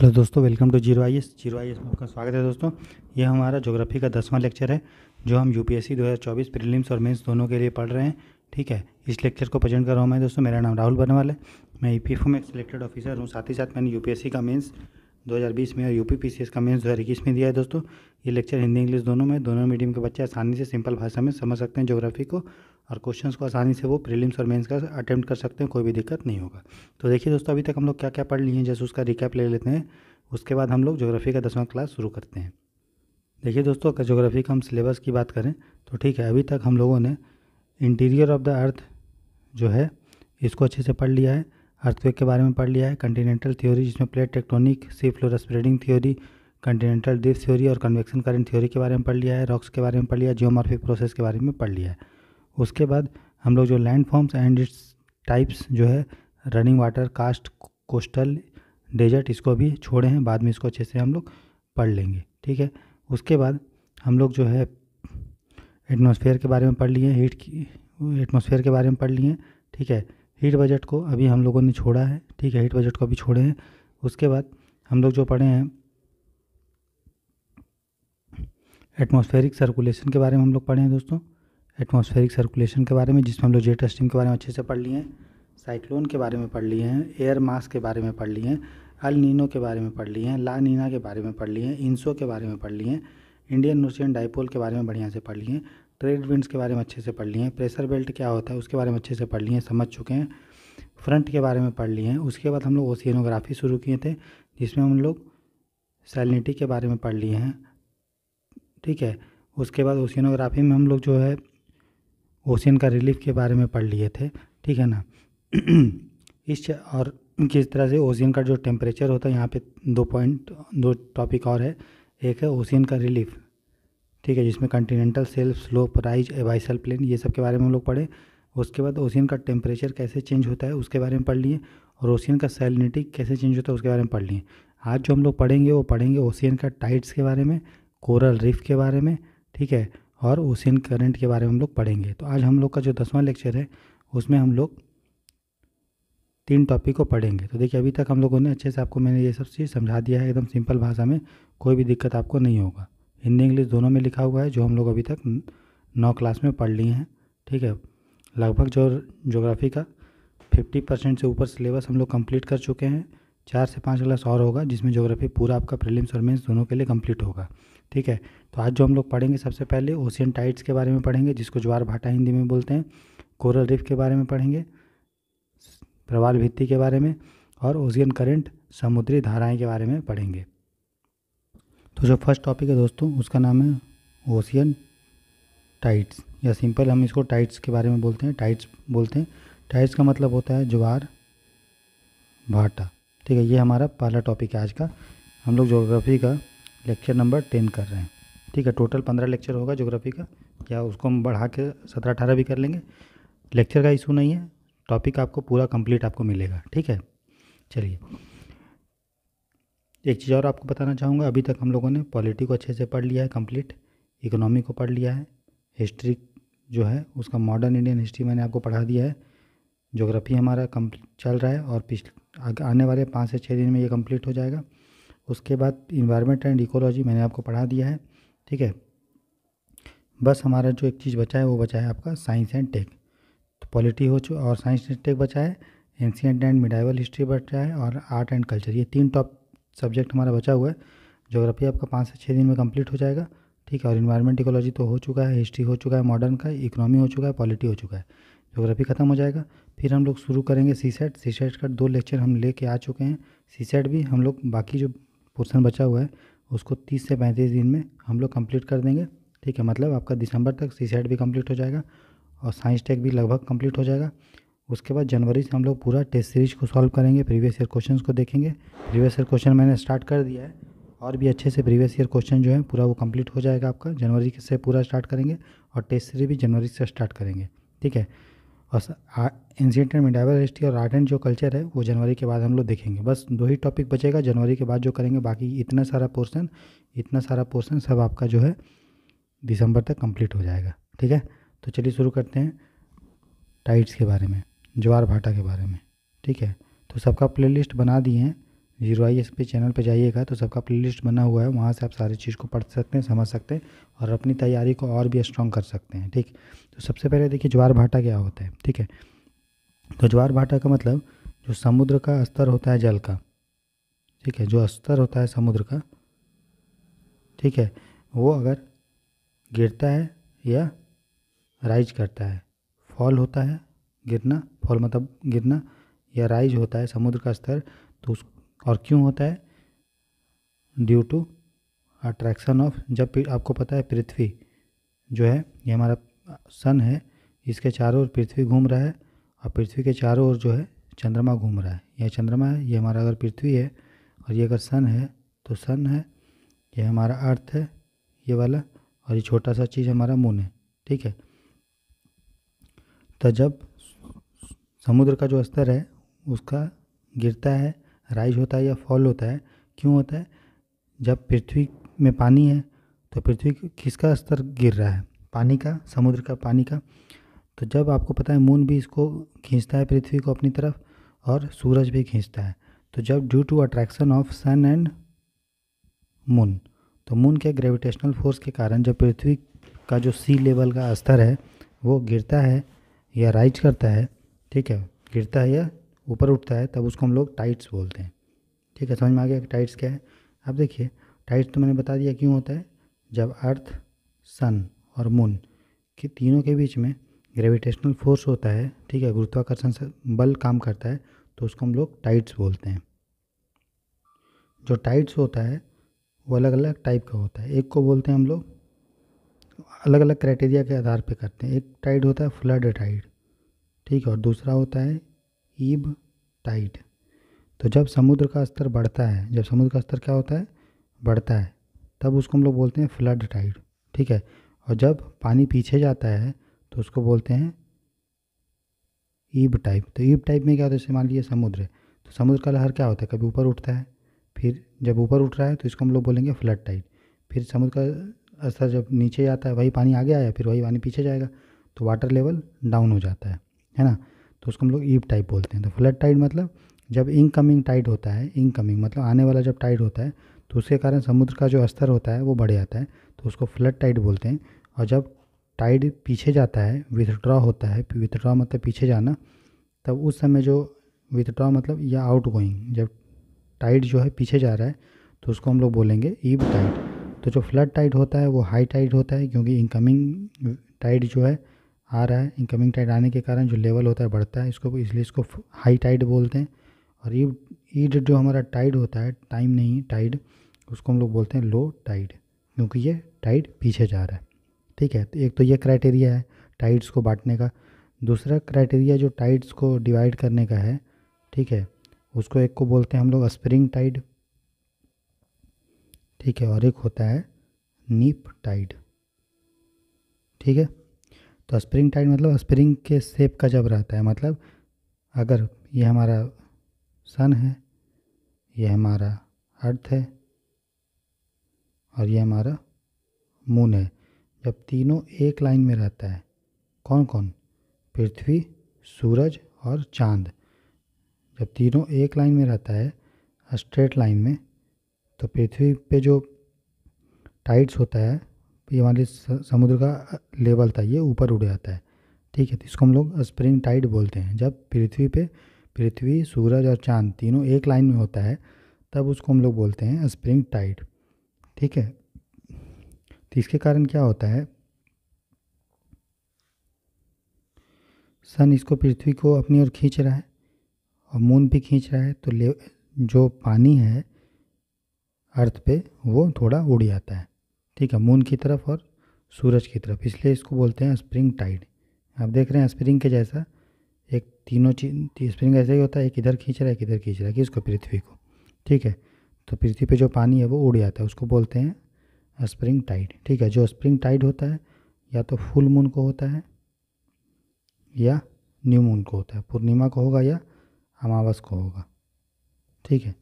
hello दोस्तों welcome to zero I S zero I S में आपका स्वागत है दोस्तों ये हमारा ज्योग्राफी का दसवां लेक्चर है जो हम यूपीएससी 2024 प्रीलिम्स और मेंस दोनों के लिए पढ़ रहे हैं ठीक है इस लेक्चर को प्रेजेंट कर रहा हूँ मैं दोस्तों मेरा नाम राहुल बनवाल है मैं ई में सिलेक्टेड ऑफिसर हूँ साथ ही साथ मैंने यू का मेन्स बीस में और यू का मेन्स इक्कीस में दिया है दोस्तों ये लेक्चर हिंदी इंग्लिश दोनों में दोनों मीडियम के बच्चे आसानी से सिंपल भाषा में समझ सकते हैं जोग्राफी को और क्वेश्चंस को आसानी से वो प्रीलिम्स और मेंस का अटैम्प्ट कर सकते हैं कोई भी दिक्कत नहीं होगा तो देखिए दोस्तों अभी तक हम लोग क्या क्या पढ़ लिए हैं जैसे उसका रिकैप ले लेते हैं उसके बाद हम लोग ज्योग्राफी का दसवां क्लास शुरू करते हैं देखिए दोस्तों अगर ज्योग्राफी का हम सिलेबस की बात करें तो ठीक है अभी तक हम लोगों ने इंटीरियर ऑफ द अर्थ जो है इसको अच्छे से पढ़ लिया है अर्थवेक के बारे में पढ़ लिया है कंटिनेंटल थ्योरी जिसमें plate tectonic sea floor spreading theory continental drift theory और कन्वेक्शन करंट थ्योरी के बारे में पढ़ लिया है रॉक्स के बारे में पढ़ लिया है जियोमॉर्फिक प्रोसेस के बारे में पढ़ लिया है उसके बाद हम लोग जो land forms and its types जो है running water karst coastal desert इसको भी छोड़े हैं बाद में इसको अच्छे से हम लोग पढ़ लेंगे ठीक है उसके बाद हम लोग जो है एटमॉस्फेयर के बारे में पढ़ लिए हीट की एटमॉस्फेयर के बारे में पढ़ लिए ठीक है हीट बजट को अभी हम लोगों ने छोड़ा है ठीक है हीट बजट को अभी छोड़े हैं उसके बाद हम लोग जो पढ़े हैं एटमॉस्फेरिक सर्कुलेशन के बारे में हम लोग पढ़े हैं दोस्तों एटमॉस्फेरिक सर्कुलेशन के बारे में जिसमें हम लोग जेट स्ट्रीम के बारे में अच्छे से पढ़ लिए हैं साइक्लोन के बारे में पढ़ लिए हैं एयर मास के बारे में पढ़ लिए हैं अल नीनो के बारे में पढ़ लिए हैं ला नीना के बारे में पढ़ लिए हैं इंसो के बारे में पढ़ लिए हैं इंडियन ओशियन डाइपोल के बारे में बढ़िया से पढ़ लिए हैं ट्रेड विंड्स के बारे में अच्छे से पढ़ लिए हैं प्रेशर बेल्ट क्या होता है उसके बारे में अच्छे से पढ़ लिए हैं समझ चुके हैं फ्रंट के बारे में पढ़ लिए हैं उसके बाद हम लोग ओसियनोग्राफी शुरू किए थे जिसमें हम लोग सैलिनिटी के बारे में पढ़ लिए हैं ठीक है उसके बाद ओसियनोग्राफी में हम लोग जो है ओशियन का रिलीफ के बारे में पढ़ लिए थे ठीक है ना इस और किस तरह से ओशियन का जो टेम्परेचर होता है यहाँ पे दो पॉइंट दो टॉपिक और है एक है ओशियन का रिलीफ ठीक है जिसमें continental shelf slope rise abyssal plain ये सब के बारे में हम लोग पढ़े उसके बाद ओशियन का टेम्परेचर कैसे चेंज होता है उसके बारे में पढ़ लिए और ओशियन का सैलिनिटी कैसे चेंज होता है उसके बारे में पढ़ लिए आज जो हम लोग पढ़ेंगे वो पढ़ेंगे ओशियन का टाइट्स के बारे में कोरल रिफ के बारे में ठीक है और ओशियन करंट के बारे में हम लोग पढ़ेंगे तो आज हम लोग का जो दसवां लेक्चर है उसमें हम लोग तीन टॉपिक को पढ़ेंगे तो देखिए अभी तक हम लोगों ने अच्छे से आपको मैंने ये सब चीज़ समझा दिया है एकदम सिंपल भाषा में कोई भी दिक्कत आपको नहीं होगा हिंदी इंग्लिश दोनों में लिखा हुआ है जो हम लोग अभी तक नौ क्लास में पढ़ लिए हैं ठीक है लगभग जो जोग्राफी का फिफ्टी परसेंट से ऊपर सिलेबस हम लोग कंप्लीट कर चुके हैं चार से पाँच क्लास और होगा जिसमें जोग्राफी पूरा आपका प्रिलिम्स और मेन्स दोनों के लिए कम्प्लीट होगा ठीक है तो आज जो हम लोग पढ़ेंगे सबसे पहले ओशियन टाइड्स के बारे में पढ़ेंगे जिसको ज्वार भाटा हिंदी में बोलते हैं कोरल रिफ के बारे में पढ़ेंगे प्रवाल भित्ति के बारे में और ओशियन करंट समुद्री धाराएं के बारे में पढ़ेंगे तो जो फर्स्ट टॉपिक है दोस्तों उसका नाम है ओशियन टाइट्स या सिंपल हम इसको टाइट्स के बारे में बोलते हैं टाइट्स बोलते हैं टाइट्स का मतलब होता है ज्वार भाटा ठीक है ये हमारा पहला टॉपिक है आज का हम लोग जोग्राफी का लेक्चर नंबर टेन कर रहे हैं ठीक है टोटल पंद्रह लेक्चर होगा ज्योग्राफी का या उसको हम बढ़ा के सत्रह अठारह भी कर लेंगे लेक्चर का इशू नहीं है टॉपिक आपको पूरा कंप्लीट आपको मिलेगा ठीक है चलिए एक चीज़ और आपको बताना चाहूँगा अभी तक हम लोगों ने पॉलिटी को अच्छे से पढ़ लिया है कंप्लीट इकोनॉमी को पढ़ लिया है हिस्ट्री जो है उसका मॉडर्न इंडियन हिस्ट्री मैंने आपको पढ़ा दिया है जोग्राफ़ी हमारा कम्प्लीट चल रहा है और पिछले आने वाले पाँच से छः दिन में ये कंप्लीट हो जाएगा उसके बाद इन्वायरमेंट एंड इकोलॉजी मैंने आपको पढ़ा दिया है ठीक है बस हमारा जो एक चीज़ बचा है वो बचा है आपका साइंस एंड टेक तो पॉलिटी हो चुका और साइंस एंड टेक बचा है एंशियट एंड मिडाइवल हिस्ट्री बचा है और आर्ट एंड कल्चर ये तीन टॉप सब्जेक्ट हमारा बचा हुआ है जोग्राफी आपका पाँच से छः दिन में कम्प्लीट हो जाएगा ठीक है और इन्वायरमेंट इकोलॉजी तो हो चुका है हिस्ट्री हो चुका है मॉडर्न का इकोनॉमी हो चुका है पॉलिटी हो चुका है जोग्राफी ख़त्म हो जाएगा फिर हम लोग शुरू करेंगे सी सेट सी सेट का दो लेक्चर हम लेके आ चुके हैं सी सेट भी हम लोग बाकी जो पोर्सन बचा हुआ है उसको 30 से 35 दिन में हम लोग कंप्लीट कर देंगे ठीक है मतलब आपका दिसंबर तक सी सेट e भी कंप्लीट हो जाएगा और साइंस टेक भी लगभग कंप्लीट हो जाएगा उसके बाद जनवरी से हम लोग पूरा टेस्ट सीरीज को सॉल्व करेंगे प्रीवियस ईयर क्वेश्चन को देखेंगे प्रीवियस ईयर क्वेश्चन मैंने स्टार्ट कर दिया है और भी अच्छे से प्रीवियस ईयर क्वेश्चन जो है पूरा वो कंप्लीट हो जाएगा आपका जनवरी से पूरा स्टार्ट करेंगे और टेस्ट सीरीज भी जनवरी से स्टार्ट करेंगे ठीक है और एंशियट एंड मिडावल हिस्ट्री और आर्ट एंड जो कल्चर है वो जनवरी के बाद हम लोग देखेंगे बस दो ही टॉपिक बचेगा जनवरी के बाद जो करेंगे बाकी इतना सारा पोर्सन इतना सारा पोर्सन सब आपका जो है दिसंबर तक कंप्लीट हो जाएगा ठीक है तो चलिए शुरू करते हैं टाइट्स के बारे में ज्वार भाटा के बारे में ठीक है तो सबका प्ले बना दिए हैं zero I A S channel पे जाइएगा तो सबका प्लेलिस्ट बना हुआ है वहाँ से आप सारी चीज़ को पढ़ सकते हैं समझ सकते हैं और अपनी तैयारी को और भी स्ट्रॉन्ग कर सकते हैं ठीक तो सबसे पहले देखिए ज्वार भाटा क्या होता है ठीक है तो ज्वार भाटा का मतलब जो समुद्र का स्तर होता है जल का ठीक है जो स्तर होता है समुद्र का ठीक है वो अगर गिरता है या राइज करता है फॉल होता है गिरना फॉल मतलब गिरना या राइज होता है समुद्र का स्तर तो उस और क्यों होता है ड्यू टू अट्रैक्शन ऑफ जब आपको पता है पृथ्वी जो है ये हमारा सन है इसके चारों ओर पृथ्वी घूम रहा है और पृथ्वी के चारों ओर जो है चंद्रमा घूम रहा है यह चंद्रमा है ये हमारा अगर पृथ्वी है और ये अगर सन है तो सन है ये हमारा अर्थ है ये वाला और ये छोटा सा चीज़ हमारा मून है ठीक है तो जब समुद्र का जो स्तर है उसका गिरता है राइज होता है या फॉल होता है क्यों होता है जब पृथ्वी में पानी है तो पृथ्वी किसका स्तर गिर रहा है पानी का समुद्र का पानी का तो जब आपको पता है मून भी इसको खींचता है पृथ्वी को अपनी तरफ और सूरज भी खींचता है तो जब due to attraction of sun and moon तो मून के ग्रेविटेशनल फोर्स के कारण जब पृथ्वी का जो सी लेवल का स्तर है वो गिरता है या राइज करता है ठीक है गिरता है या ऊपर उठता है तब उसको हम लोग टाइट्स बोलते हैं ठीक है समझ में आ गया कि टाइट्स क्या है अब देखिए टाइट्स तो मैंने बता दिया क्यों होता है जब अर्थ सन और मून के तीनों के बीच में ग्रेविटेशनल फोर्स होता है ठीक है गुरुत्वाकर्षण से बल काम करता है तो उसको हम लोग टाइट्स बोलते हैं जो टाइट्स होता है वो अलग अलग टाइप का होता है एक को बोलते हैं हम लोग अलग अलग क्राइटेरिया के आधार पे करते हैं एक टाइड होता है फ्लड टाइड ठीक है और दूसरा होता है ईब टाइट तो जब समुद्र का स्तर बढ़ता है जब समुद्र का स्तर क्या होता है बढ़ता है तब उसको हम लोग बोलते हैं फ्लड टाइड ठीक है और जब पानी पीछे जाता है तो उसको बोलते हैं ईब टाइप तो ईब टाइप में क्या होता है जैसे मान लीजिए समुद्र है तो समुद्र का लहर क्या होता है कभी ऊपर उठता है फिर जब ऊपर उठ रहा है तो इसको हम लोग बोलेंगे फ्लड टाइड फिर समुद्र का स्तर जब नीचे जाता है वही पानी आगे आया फिर वही पानी पीछे जाएगा तो वाटर लेवल डाउन हो जाता है है ना तो उसको हम लोग ईव टाइप बोलते हैं तो फ्लड टाइड मतलब जब इनकमिंग टाइड होता है इनकमिंग मतलब आने वाला जब टाइड होता है तो उसके कारण समुद्र का जो स्तर होता है वो बढ़ जाता है तो उसको फ्लड टाइड बोलते हैं और जब टाइड पीछे जाता है विथड्रॉ होता है विथड्रॉ मतलब पीछे जाना तब उस समय जो विथड्रॉ मतलब या आउट गोइंग जब टाइड जो है पीछे जा रहा है तो उसको हम लोग बोलेंगे ईब टाइड तो जो फ्लड टाइड होता है वो हाई टाइड होता है क्योंकि इनकमिंग टाइड जो है आ रहा है इनकमिंग टाइड आने के कारण जो लेवल होता है बढ़ता है इसको इसलिए इसको हाई टाइड बोलते हैं और ईड ईड जो हमारा टाइड होता है टाइम नहीं टाइड उसको हम लोग बोलते हैं लो टाइड क्योंकि ये टाइड पीछे जा रहा है ठीक है तो एक तो ये क्राइटेरिया है टाइड्स को बांटने का दूसरा क्राइटेरिया जो टाइड्स को डिवाइड करने का है ठीक है उसको एक को बोलते हैं हम लोग स्प्रिंग टाइड ठीक है और एक होता है नीप टाइड ठीक है तो स्प्रिंग टाइट मतलब स्प्रिंग के सेप का जब रहता है मतलब अगर ये हमारा सन है ये हमारा अर्थ है और ये हमारा मून है जब तीनों एक लाइन में रहता है कौन कौन पृथ्वी सूरज और चांद जब तीनों एक लाइन में रहता है स्ट्रेट लाइन में तो पृथ्वी पे जो टाइट्स होता है ये हमारे समुद्र का लेवल था ये ऊपर उड़ जाता है ठीक है तो इसको हम लोग स्प्रिंग टाइड बोलते हैं जब पृथ्वी पे पृथ्वी सूरज और चांद तीनों एक लाइन में होता है तब उसको हम लोग बोलते हैं स्प्रिंग टाइड ठीक है तो इसके कारण क्या होता है सन इसको पृथ्वी को अपनी ओर खींच रहा है और मून भी खींच रहा है तो जो पानी है अर्थ पे वो थोड़ा उड़ जाता है ठीक है मून की तरफ और सूरज की तरफ इसलिए इसको बोलते हैं स्प्रिंग टाइड आप देख रहे हैं स्प्रिंग के जैसा एक तीनों चीज स्प्रिंग ऐसा ही होता है एक इधर खींच रहा है एक इधर खींच रहा है कि इसको पृथ्वी को ठीक है तो पृथ्वी पे जो पानी है वो उड़ जाता है उसको बोलते हैं स्प्रिंग टाइड ठीक है जो स्प्रिंग टाइड होता है या तो फुल मून को होता है या न्यू मून को होता है पूर्णिमा को होगा या अमावस को होगा ठीक है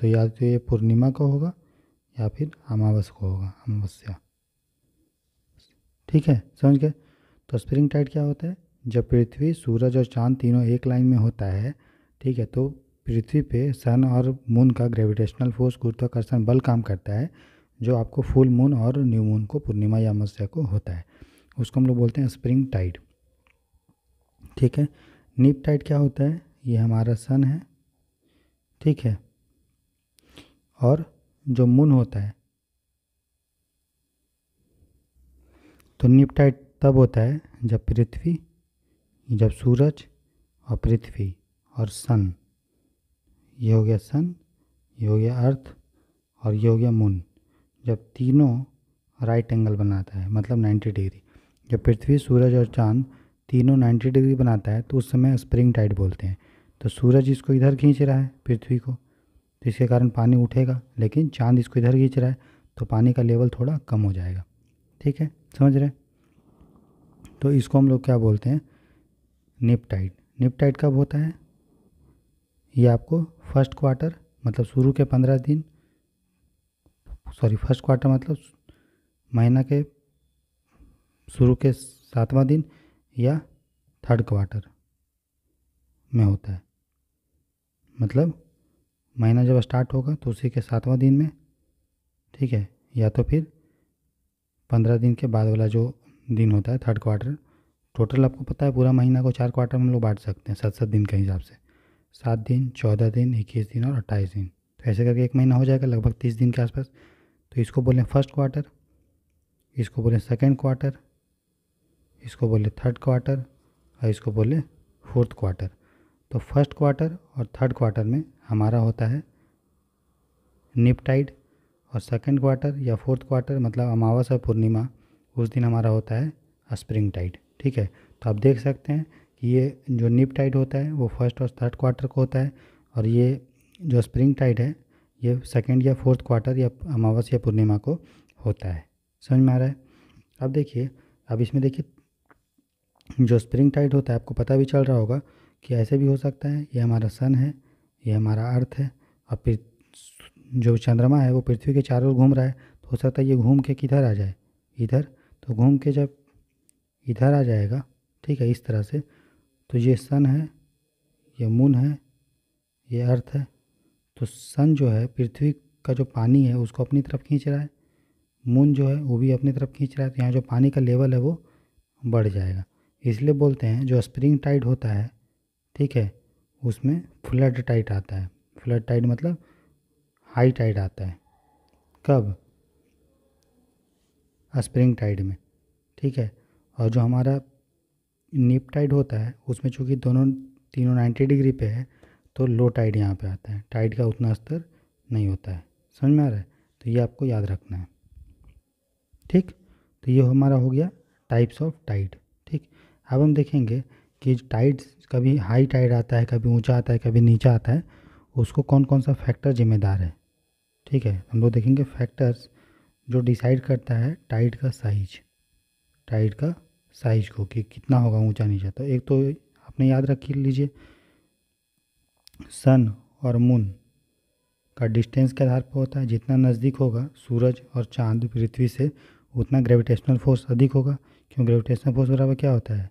तो या तो ये पूर्णिमा को होगा या फिर अमावस को होगा अमावस्या ठीक है समझ गए तो स्प्रिंग टाइड क्या होता है जब पृथ्वी सूरज और चांद तीनों एक लाइन में होता है ठीक है तो पृथ्वी पे सन और मून का ग्रेविटेशनल फोर्स गुरुत्वाकर्षण बल काम करता है जो आपको फुल मून और न्यू मून को पूर्णिमा या अमावस्या को होता है उसको हम लोग बोलते हैं स्प्रिंग टाइड ठीक है नीप टाइड क्या होता है ये हमारा सन है ठीक है और जो मून होता है तो निपटाइट तब होता है जब पृथ्वी जब सूरज और पृथ्वी और सन ये हो गया सन ये हो गया अर्थ और ये हो गया मून जब तीनों राइट एंगल बनाता है मतलब 90 डिग्री जब पृथ्वी सूरज और चांद तीनों 90 डिग्री बनाता है तो उस समय स्प्रिंग टाइड बोलते हैं तो सूरज इसको इधर खींच रहा है पृथ्वी को तो इसके कारण पानी उठेगा लेकिन चांद इसको इधर खींच रहा है तो पानी का लेवल थोड़ा कम हो जाएगा ठीक है समझ रहे तो इसको हम लोग क्या बोलते हैं निपटाइट निपटाइट कब होता है ये आपको फर्स्ट क्वार्टर मतलब शुरू के पंद्रह दिन सॉरी फर्स्ट क्वार्टर मतलब महीना के शुरू के सातवां दिन या थर्ड क्वार्टर में होता है मतलब महीना जब स्टार्ट होगा तो उसी के सातवां दिन में ठीक है या तो फिर पंद्रह दिन के बाद वाला जो दिन होता है थर्ड क्वार्टर टोटल आपको पता है पूरा महीना को चार क्वार्टर में हम लोग बांट सकते हैं सात सात दिन के हिसाब से सात दिन चौदह दिन इक्कीस दिन और अट्ठाईस दिन तो ऐसे करके एक महीना हो जाएगा लगभग तीस दिन के आसपास तो इसको बोलें फर्स्ट क्वार्टर इसको बोलें सेकेंड क्वार्टर इसको बोले थर्ड क्वार्टर और इसको बोले फोर्थ क्वार्टर तो फर्स्ट क्वार्टर और थर्ड क्वार्टर में हमारा होता है निपटाइड और सेकेंड क्वार्टर या फोर्थ क्वार्टर मतलब अमावस और पूर्णिमा उस दिन हमारा होता है स्प्रिंग टाइड ठीक है तो आप देख सकते हैं कि ये जो निप टाइड होता है वो फर्स्ट और थर्ड क्वार्टर को होता है और ये जो स्प्रिंग टाइड है ये सेकेंड या फोर्थ क्वार्टर या अमावस या पूर्णिमा को होता है समझ में आ रहा है अब देखिए अब इसमें देखिए जो स्प्रिंग टाइड होता है आपको पता भी चल रहा होगा कि ऐसे भी हो सकता है ये हमारा सन है ये हमारा अर्थ है और फिर जो चंद्रमा है वो पृथ्वी के चारों ओर घूम रहा है तो हो सकता है ये घूम के किधर आ जाए इधर तो घूम के जब इधर आ जाएगा ठीक है इस तरह से तो ये सन है ये मून है ये अर्थ है तो सन जो है पृथ्वी का जो पानी है उसको अपनी तरफ खींच रहा है मून जो है वो भी अपनी तरफ खींच रहा है तो यहाँ जो पानी का लेवल है वो बढ़ जाएगा इसलिए बोलते हैं जो स्प्रिंग टाइड होता है ठीक है उसमें फ्लड टाइट आता है फ्लड टाइट मतलब हाई टाइड आता है कब स्प्रिंग टाइड में ठीक है और जो हमारा निप टाइड होता है उसमें चूँकि दोनों तीनों नाइन्टी डिग्री पे है तो लो टाइड यहाँ पे आता है टाइड का उतना स्तर नहीं होता है समझ में आ रहा है तो ये आपको याद रखना है ठीक तो ये हमारा हो गया टाइप्स ऑफ टाइड ठीक अब हम देखेंगे कि टाइड्स कभी हाई टाइड आता है कभी ऊंचा आता है कभी नीचा आता है उसको कौन कौन सा फैक्टर जिम्मेदार है ठीक है हम लोग देखेंगे फैक्टर्स जो डिसाइड करता है टाइड का साइज टाइड का साइज को कि कितना होगा ऊंचा नीचा तो एक तो आपने याद रख लीजिए सन और मून का डिस्टेंस के आधार पर होता है जितना नज़दीक होगा सूरज और चांद पृथ्वी से उतना ग्रेविटेशनल फोर्स अधिक होगा क्यों ग्रेविटेशनल फोर्स बराबर क्या होता है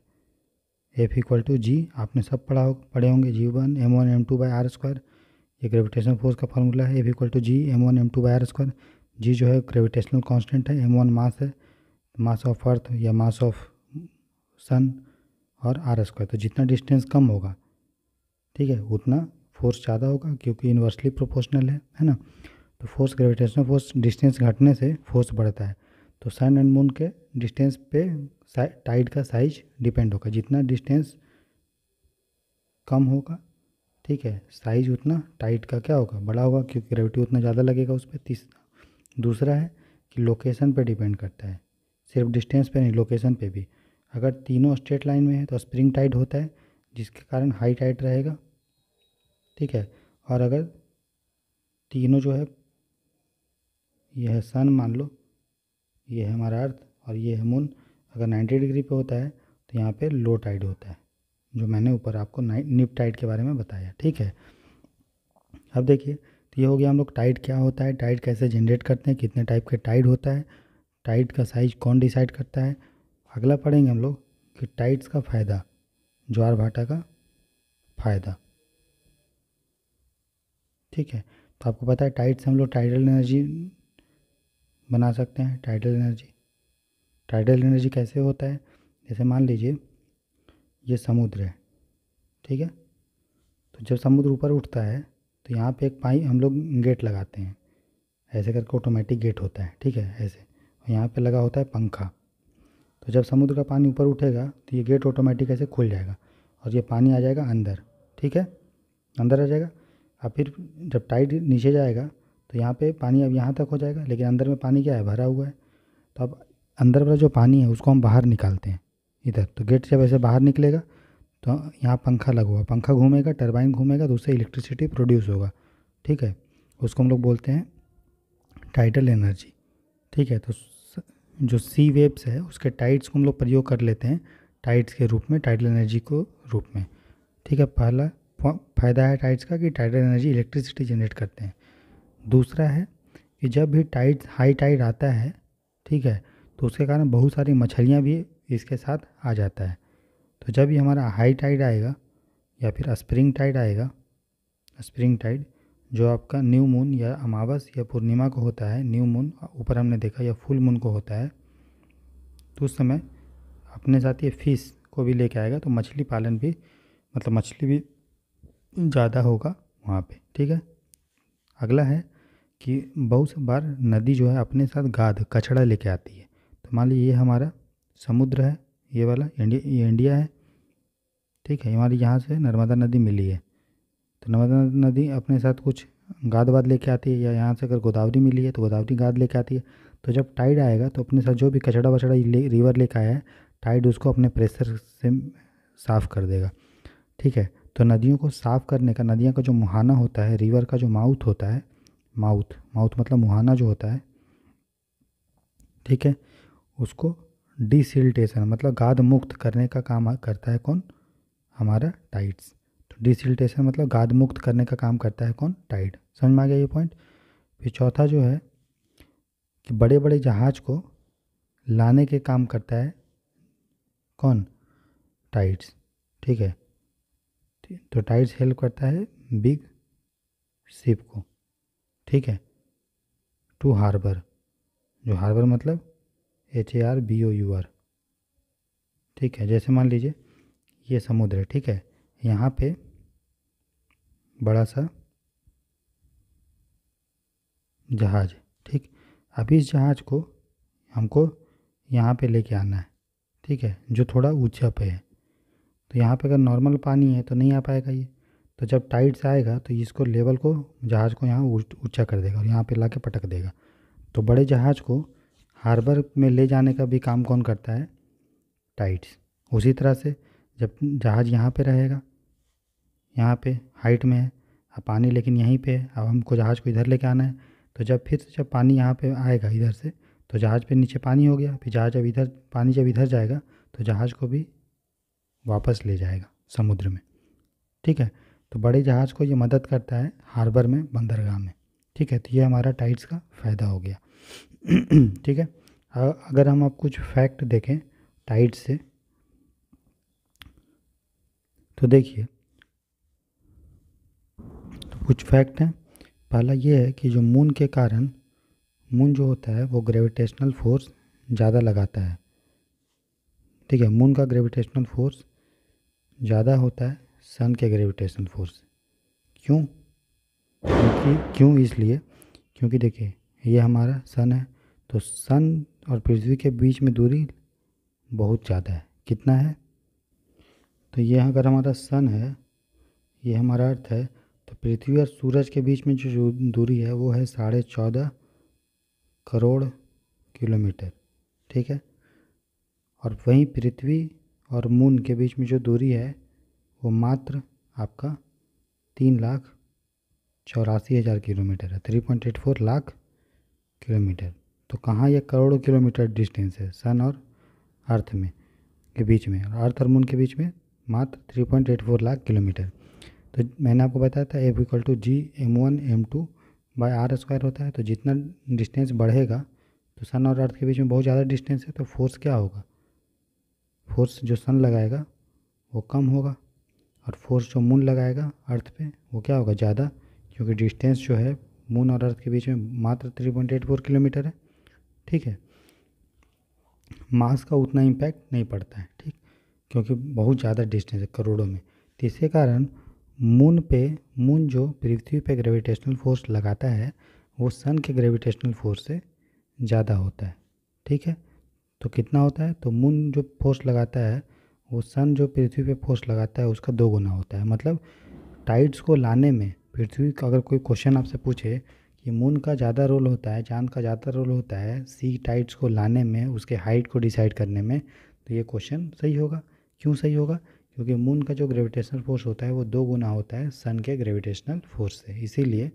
एफ इक्वल टू जी आपने सब पढ़ा हो पढ़े होंगे G one M one M two by R square ये ग्रेविटेशन फोर्स का फॉर्मूला है F equal to G M one M two by R square G जो है ग्रेविटेशनल कांस्टेंट है एम वन मास है मास ऑफ अर्थ या mass of सन और are square तो जितना डिस्टेंस कम होगा ठीक है उतना फोर्स ज़्यादा होगा क्योंकि इन्वर्सली प्रोपोर्शनल है है ना तो फोर्स ग्रेविटेशनल फोर्स डिस्टेंस घटने से फोर्स बढ़ता है तो सन एंड मून के डिस्टेंस पे टाइड का साइज डिपेंड होगा जितना डिस्टेंस कम होगा ठीक है साइज उतना टाइट का क्या होगा बड़ा होगा क्योंकि ग्रेविटी उतना ज़्यादा लगेगा उस पर तीसरा दूसरा है कि लोकेशन पे डिपेंड करता है सिर्फ डिस्टेंस पे नहीं लोकेशन पे भी अगर तीनों स्ट्रेट लाइन में है तो स्प्रिंग टाइट होता है जिसके कारण हाई टाइट रहेगा ठीक है और अगर तीनों जो है यह सन मान लो ये है हमारा अर्थ और ये है मून अगर 90 डिग्री पे होता है तो यहाँ पे लो टाइड होता है जो मैंने ऊपर आपको निप टाइड के बारे में बताया ठीक है अब देखिए तो ये हो गया हम लोग टाइड क्या होता है टाइड कैसे जनरेट करते हैं कितने टाइप के टाइड होता है टाइड का साइज कौन डिसाइड करता है अगला पढ़ेंगे हम लोग कि टाइड्स का फ़ायदा ज्वार भाटा का फ़ायदा ठीक है तो आपको पता है टाइट्स से हम लोग टाइडल एनर्जी बना सकते हैं टाइडल एनर्जी टाइडल एनर्जी कैसे होता है जैसे मान लीजिए ये समुद्र है ठीक है तो जब समुद्र ऊपर उठता है तो यहाँ पे एक पाई हम लोग गेट लगाते हैं ऐसे करके ऑटोमेटिक गेट होता है ठीक है ऐसे और यहाँ पे लगा होता है पंखा तो जब समुद्र का पानी ऊपर उठेगा तो ये गेट ऑटोमेटिक ऐसे खुल जाएगा और ये पानी आ जाएगा अंदर ठीक है अंदर आ जाएगा और फिर जब टाइट नीचे जाएगा तो यहाँ पे पानी अब यहाँ तक हो जाएगा लेकिन अंदर में पानी क्या है भरा हुआ है तो अब अंदर वाला जो पानी है उसको हम बाहर निकालते हैं इधर तो गेट जब ऐसे बाहर निकलेगा तो यहाँ पंखा लगा हुआ पंखा घूमेगा टर्बाइन घूमेगा तो उससे इलेक्ट्रिसिटी प्रोड्यूस होगा ठीक है उसको हम लोग बोलते हैं टाइटल एनर्जी ठीक है तो जो सी वेव्स है उसके टाइट्स को हम लोग प्रयोग कर लेते हैं टाइट्स के रूप में टाइटल एनर्जी को रूप में ठीक है पहला फ़ायदा है टाइट्स का कि टाइटल एनर्जी इलेक्ट्रिसिटी जनरेट करते हैं दूसरा है कि जब भी टाइड हाई टाइड आता है ठीक है तो उसके कारण बहुत सारी मछलियाँ भी इसके साथ आ जाता है तो जब भी हमारा हाई टाइड आएगा या फिर स्प्रिंग टाइड आएगा स्प्रिंग टाइड जो आपका न्यू मून या अमावस या पूर्णिमा को होता है न्यू मून ऊपर हमने देखा या फुल मून को होता है तो उस समय अपने साथ ये फिश को भी लेके आएगा तो मछली पालन भी मतलब मछली भी ज़्यादा होगा वहाँ पे ठीक है अगला है कि बहुत से बार नदी जो है अपने साथ गाद कचड़ा लेके आती है तो मान लीजिए ये हमारा समुद्र है ये वाला इंडिया ये इंडिया है ठीक है हमारी यहाँ से नर्मदा नदी मिली है तो नर्मदा नदी अपने साथ कुछ गाद वाद लेके आती है या यहाँ से अगर गोदावरी मिली है तो गोदावरी गाद लेके आती है तो जब टाइड आएगा तो अपने साथ जो भी कचड़ा वचड़ा ले, रिवर लेके आया है टाइड उसको अपने प्रेशर से साफ़ कर देगा ठीक है तो नदियों को साफ़ करने का नदियाँ का जो मुहाना होता है रिवर का जो माउथ होता है माउथ माउथ मतलब मुहाना जो होता है ठीक है उसको डिसिल्टेशन मतलब गाद मुक्त करने का काम करता है कौन हमारा टाइट्स तो डिसिल्टेशन मतलब गाद मुक्त करने का काम करता है कौन टाइट समझ में आ गया ये पॉइंट फिर चौथा जो है कि बड़े बड़े जहाज को लाने के काम करता है कौन टाइट्स ठीक है तो टाइट्स हेल्प करता है बिग शिप को ठीक है टू हार्बर जो हार्बर मतलब H A R B O U R ठीक है जैसे मान लीजिए ये समुद्र है ठीक है यहाँ पे बड़ा सा जहाज ठीक अब इस जहाज को हमको यहाँ पे लेके आना है ठीक है जो थोड़ा ऊंचा पे है तो यहाँ पे अगर नॉर्मल पानी है तो नहीं आ पाएगा ये तो जब टाइट से आएगा तो इसको लेवल को जहाज़ को यहाँ ऊंचा कर देगा और यहाँ पे ला के पटक देगा तो बड़े जहाज़ को हार्बर में ले जाने का भी काम कौन करता है टाइट्स उसी तरह से जब जहाज़ यहाँ पे रहेगा यहाँ पे हाइट में है अब पानी लेकिन यहीं पे है अब हमको जहाज़ को इधर लेके आना है तो जब फिर जब पानी यहाँ पे आएगा इधर से तो जहाज़ पे नीचे पानी हो गया फिर जहाज़ जब इधर पानी जब इधर जाएगा तो जहाज़ को भी वापस ले जाएगा समुद्र में ठीक है तो बड़े जहाज़ को ये मदद करता है हार्बर में बंदरगाह में ठीक है तो ये हमारा टाइड्स का फ़ायदा हो गया ठीक है अगर हम आप कुछ फैक्ट देखें टाइट्स से तो देखिए तो कुछ फैक्ट हैं पहला ये है कि जो मून के कारण मून जो होता है वो ग्रेविटेशनल फोर्स ज़्यादा लगाता है ठीक है मून का ग्रेविटेशनल फोर्स ज़्यादा होता है सन के ग्रेविटेशन फोर्स क्यों क्योंकि क्यों इसलिए क्योंकि देखिए ये हमारा सन है तो सन और पृथ्वी के बीच में दूरी बहुत ज़्यादा है कितना है तो ये अगर हमारा सन है ये हमारा अर्थ है तो पृथ्वी और सूरज के बीच में जो दूरी है वो है साढ़े चौदह करोड़ किलोमीटर ठीक है और वहीं पृथ्वी और मून के बीच में जो दूरी है वो मात्र आपका तीन लाख चौरासी हज़ार किलोमीटर है three point eight four lakh kilometre तो कहाँ यह करोड़ों किलोमीटर डिस्टेंस है सन और अर्थ में के बीच में और अर्थ और मून के बीच में मात्र three point eight four lakh kilometre तो मैंने आपको बताया था F equal to G M one M two by R square होता है तो जितना डिस्टेंस बढ़ेगा तो सन और अर्थ के बीच में बहुत ज़्यादा डिस्टेंस है तो फोर्स क्या होगा फोर्स जो सन लगाएगा वो कम होगा और फोर्स जो मून लगाएगा अर्थ पे वो क्या होगा ज़्यादा क्योंकि डिस्टेंस जो है मून और अर्थ के बीच में मात्र three point eight four kilometre है ठीक है मास का उतना इम्पैक्ट नहीं पड़ता है ठीक क्योंकि बहुत ज़्यादा डिस्टेंस है करोड़ों में तीसरे कारण मून पे मून जो पृथ्वी पे ग्रेविटेशनल फोर्स लगाता है वो सन के ग्रेविटेशनल फोर्स से ज़्यादा होता है ठीक है तो कितना होता है तो मून जो फोर्स लगाता है वो सन जो पृथ्वी पे फोर्स लगाता है उसका दो गुना होता है मतलब टाइड्स को लाने में पृथ्वी का अगर कोई क्वेश्चन आपसे पूछे कि मून का ज़्यादा रोल होता है चांद का ज़्यादा रोल होता है सी टाइड्स को लाने में उसके हाइट को डिसाइड करने में तो ये क्वेश्चन सही होगा क्यों सही होगा क्योंकि मून का जो ग्रेविटेशनल फोर्स होता है वो दो गुना होता है सन के ग्रेविटेशनल फोर्स से इसीलिए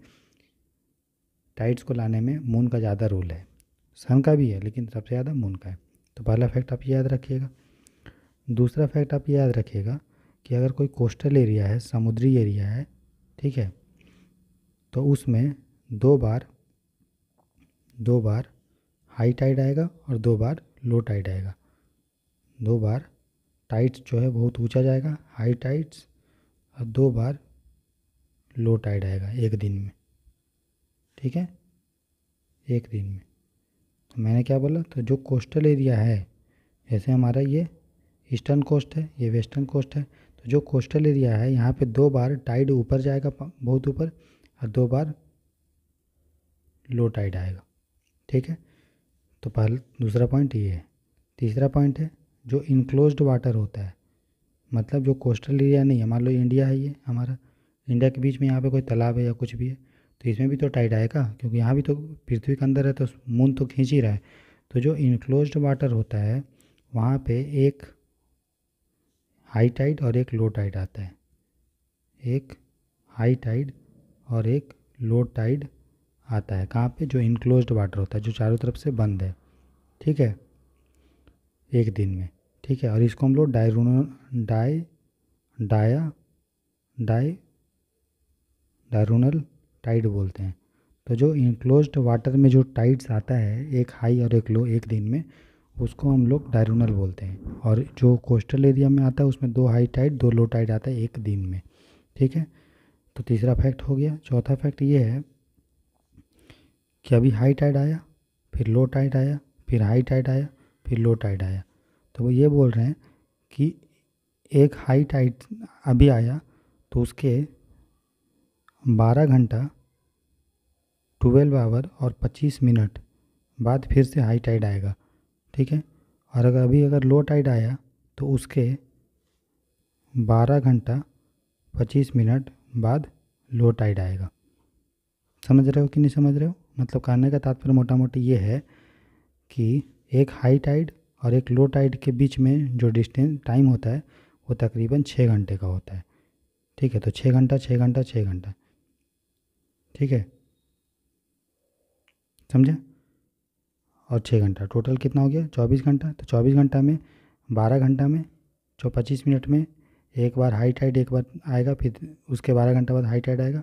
टाइड्स को लाने में मून का ज़्यादा रोल है सन का भी है लेकिन सबसे ज़्यादा मून का है तो पहला फैक्ट आप याद रखिएगा दूसरा फैक्ट आप याद रखिएगा कि अगर कोई कोस्टल एरिया है समुद्री एरिया है ठीक है तो उसमें दो बार दो बार हाई टाइड आएगा और दो बार लो टाइड आएगा दो बार टाइट्स जो है बहुत ऊंचा जाएगा हाई टाइट्स और दो बार लो टाइड आएगा एक दिन में ठीक है एक दिन में तो मैंने क्या बोला तो जो कोस्टल एरिया है जैसे हमारा ये ईस्टर्न कोस्ट है ये वेस्टर्न कोस्ट है तो जो कोस्टल एरिया है यहाँ पे दो बार टाइड ऊपर जाएगा बहुत ऊपर और दो बार लो टाइड आएगा ठीक है तो पहला दूसरा पॉइंट ये है तीसरा पॉइंट है जो इनक्लोज वाटर होता है मतलब जो कोस्टल एरिया नहीं है मान लो इंडिया है ये हमारा इंडिया के बीच में यहाँ पे कोई तालाब है या कुछ भी है तो इसमें भी तो टाइड आएगा क्योंकि यहाँ भी तो पृथ्वी के अंदर है तो मून तो खींच ही रहा है तो जो इनक्लोज वाटर होता है वहाँ पे एक हाई टाइड और एक लो टाइड आता है एक हाई टाइड और एक लो टाइड आता है कहाँ पे जो इनक्लोज वाटर होता है जो चारों तरफ से बंद है ठीक है एक दिन में ठीक है और इसको हम लोग डायरोनो डाई डाया डाई डायरोनल टाइड बोलते हैं तो जो इनक्लोज वाटर में जो टाइड्स आता है एक हाई और एक लो एक दिन में उसको हम लोग डायरोनल बोलते हैं और जो कोस्टल एरिया में आता है उसमें दो हाई टाइड दो लो टाइड आता है एक दिन में ठीक है तो तीसरा फैक्ट हो गया चौथा फैक्ट ये है कि अभी हाई टाइड आया फिर लो टाइड आया फिर हाई टाइड आया फिर लो टाइड आया तो वो ये बोल रहे हैं कि एक हाई टाइड अभी आया तो उसके 12 घंटा 12 आवर और 25 मिनट बाद फिर से हाई टाइड आएगा ठीक है और अगर अभी अगर लो टाइड आया तो उसके 12 घंटा 25 मिनट बाद लो टाइड आएगा समझ रहे हो कि नहीं समझ रहे हो मतलब कहने का तात्पर्य मोटा मोटी ये है कि एक हाई टाइड और एक लो टाइड के बीच में जो डिस्टेंस टाइम होता है वो तकरीबन छः घंटे का होता है ठीक है तो छः घंटा छः घंटा छः घंटा ठीक है समझे और छः घंटा टोटल कितना हो गया चौबीस घंटा तो चौबीस घंटा में बारह घंटा में जो पच्चीस मिनट में एक बार हाई टाइड एक बार आएगा फिर उसके बारह घंटा बाद हाई टाइड आएगा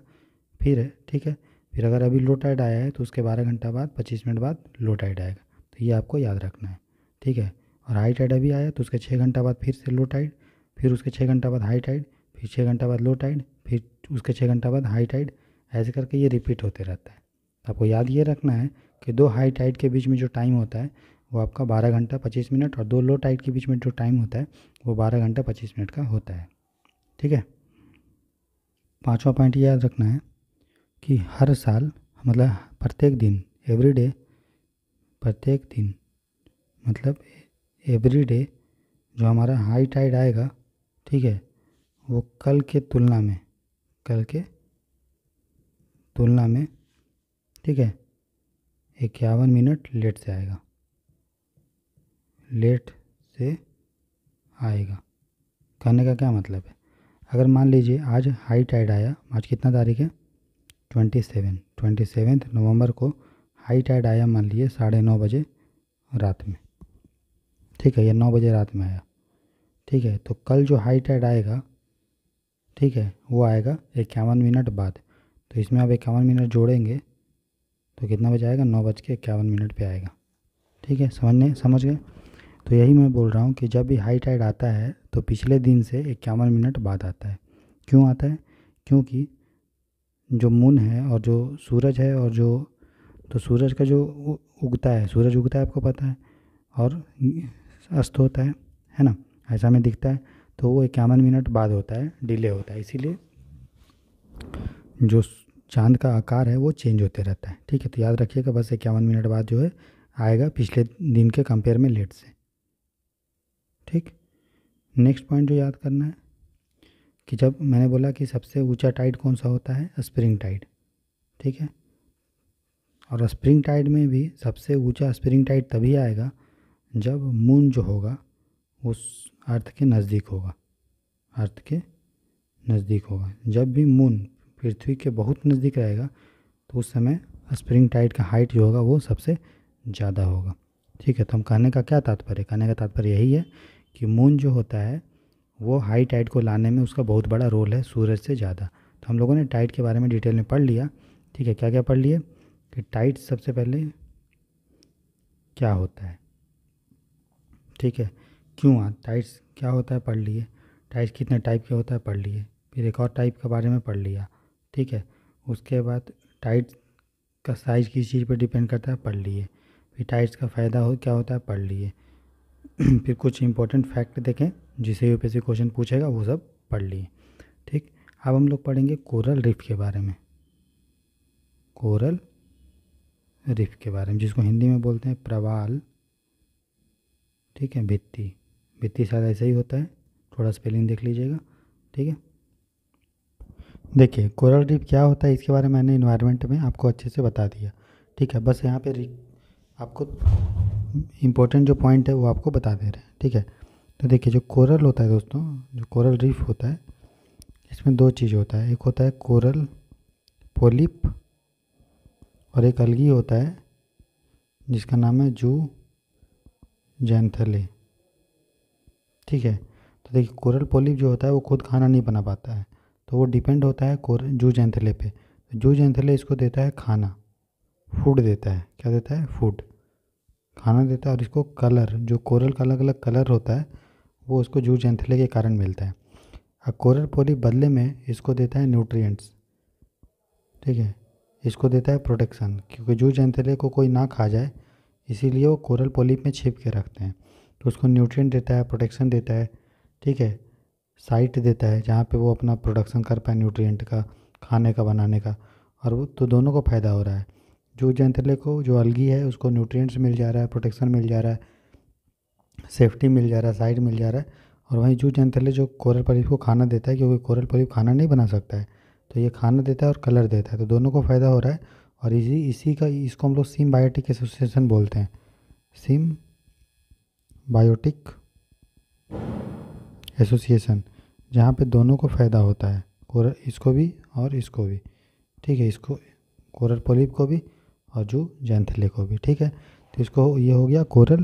फिर है ठीक है फिर अगर अभी लो टाइड आया है तो उसके बारह घंटा बाद पच्चीस मिनट बाद लो टाइड आएगा तो ये आपको याद रखना है ठीक है और हाई टाइड अभी आया तो उसके छः घंटा बाद फिर से लो टाइड फिर उसके छः घंटा बाद हाई टाइड फिर छः घंटा बाद लो टाइड फिर उसके छः घंटा बाद हाई टाइड ऐसे करके ये रिपीट होते रहता है आपको याद ये रखना है कि दो हाई टाइट के बीच में जो टाइम होता है वो आपका बारह घंटा पच्चीस मिनट और दो लो टाइट के बीच में जो टाइम होता है वो बारह घंटा पच्चीस मिनट का होता है ठीक है पाँचवा पॉइंट याद रखना है कि हर साल मतलब प्रत्येक दिन एवरी डे प्रत्येक दिन मतलब एवरी डे जो हमारा हाई टाइड आएगा ठीक है वो कल के तुलना में कल के तुलना में ठीक है इक्यावन मिनट लेट से आएगा लेट से आएगा कहने का क्या मतलब है अगर मान लीजिए आज हाई टाइड आया आज कितना तारीख है ट्वेंटी सेवन ट्वेंटी सेवन नवम्बर को हाई टाइड आया मान लीजिए साढ़े नौ बजे रात में ठीक है या नौ बजे रात में आया ठीक है तो कल जो हाई टाइड आएगा ठीक है वो आएगा इक्यावन मिनट बाद तो इसमें आप इक्यावन मिनट जोड़ेंगे तो कितना बजे आएगा नौ बज के इक्यावन मिनट पर आएगा ठीक है समझने समझ गए तो यही मैं बोल रहा हूँ कि जब भी हाई टाइड आता है तो पिछले दिन से इक्यावन मिनट बाद आता है क्यों आता है क्योंकि जो मून है और जो सूरज है और जो तो सूरज का जो उगता है सूरज उगता है आपको पता है और अस्त होता है है ना ऐसा में दिखता है तो वो इक्यावन मिनट बाद होता है डिले होता है इसीलिए जो चांद का आकार है वो चेंज होते रहता है ठीक है तो याद रखिएगा बस इक्यावन मिनट बाद जो है आएगा पिछले दिन के कंपेयर में लेट से ठीक नेक्स्ट पॉइंट जो याद करना है कि जब मैंने बोला कि सबसे ऊंचा टाइड कौन सा होता है स्प्रिंग टाइड ठीक है और स्प्रिंग टाइड में भी सबसे ऊंचा स्प्रिंग टाइड तभी आएगा जब मून जो होगा उस अर्थ के नज़दीक होगा अर्थ के नज़दीक होगा जब भी मून पृथ्वी के बहुत नज़दीक रहेगा तो उस समय स्प्रिंग टाइड का हाइट जो होगा वो सबसे ज़्यादा होगा ठीक है तो हम कहने का क्या तात्पर्य कहने का तात्पर्य यही है कि मून जो होता है वो हाई टाइड को लाने में उसका बहुत बड़ा रोल है सूरज से ज़्यादा तो हम लोगों ने टाइट के बारे में डिटेल में पढ़ लिया ठीक है क्या क्या पढ़ लिए कि टाइट सबसे पहले क्या होता है ठीक है क्यों आ टाइट्स क्या होता है पढ़ लिए टाइट्स कितने टाइप के होता है पढ़ लिए फिर एक और टाइप के बारे में पढ़ लिया ठीक है उसके बाद टाइट्स का साइज़ किस चीज़ पर डिपेंड करता है पढ़ लिए फिर टाइट्स का फ़ायदा हो क्या होता है पढ़ लिए फिर कुछ इंपॉर्टेंट फैक्ट देखें जिसे पी क्वेश्चन पूछेगा वो सब पढ़ लिए ठीक अब हम लोग पढ़ेंगे कोरल रिफ के बारे में कोरल रिफ के बारे में जिसको हिंदी में बोलते हैं प्रवाल ठीक है भित्ती भित्ती शायद ऐसा ही होता है थोड़ा स्पेलिंग देख लीजिएगा ठीक है देखिए कोरल रीफ क्या होता है इसके बारे में मैंने इन्वायरमेंट में आपको अच्छे से बता दिया ठीक है बस यहाँ पे आपको इम्पोर्टेंट जो पॉइंट है वो आपको बता दे रहे हैं ठीक है तो देखिए जो कोरल होता है दोस्तों जो कोरल रीफ होता है इसमें दो चीज़ होता है एक होता है कोरल पोलिप और एक अलगी होता है जिसका नाम है जू जैंथले ठीक है तो देखिए कोरल पोलिप जो होता है वो खुद खाना नहीं बना पाता है तो वो डिपेंड होता है कोर जूज एंथेले पे जूज जैंथले इसको देता है खाना फूड देता है क्या देता है फूड खाना देता है और इसको कलर जो कोरल का अलग अलग कलर होता है वो उसको जूज एंथेले के कारण मिलता है अब कोरल पोली बदले में इसको देता है न्यूट्रिएंट्स ठीक है इसको देता है प्रोटेक्शन क्योंकि जूज एंथेले को कोई ना खा जाए इसीलिए वो कोरल पोलिप में छिप के रखते हैं तो उसको न्यूट्रिएंट देता है प्रोटेक्शन देता है ठीक है साइट देता है जहाँ पे वो अपना प्रोडक्शन कर पाए न्यूट्रिएंट का खाने का बनाने का और वो तो दोनों को फ़ायदा हो रहा है जो जेंथले को जो अलगी है उसको न्यूट्रिएंट्स मिल जा रहा है प्रोटेक्शन मिल जा रहा है सेफ्टी मिल जा रहा है साइट मिल जा रहा है और वहीं जो जेंथले जो कोरल परीफ को खाना देता है क्योंकि कोरल परीफ खाना नहीं बना सकता है तो ये खाना देता है और कलर देता है तो दोनों को फ़ायदा हो रहा है और इसी इसी का इसको हम लोग सिम बायोटिक एसोसिएशन बोलते हैं सिम बायोटिक एसोसिएशन जहाँ पे दोनों को फ़ायदा होता है कोरल इसको भी और इसको भी ठीक है इसको कोरल पोलिप को भी और जो जैंथले को भी ठीक है तो इसको ये हो गया कोरल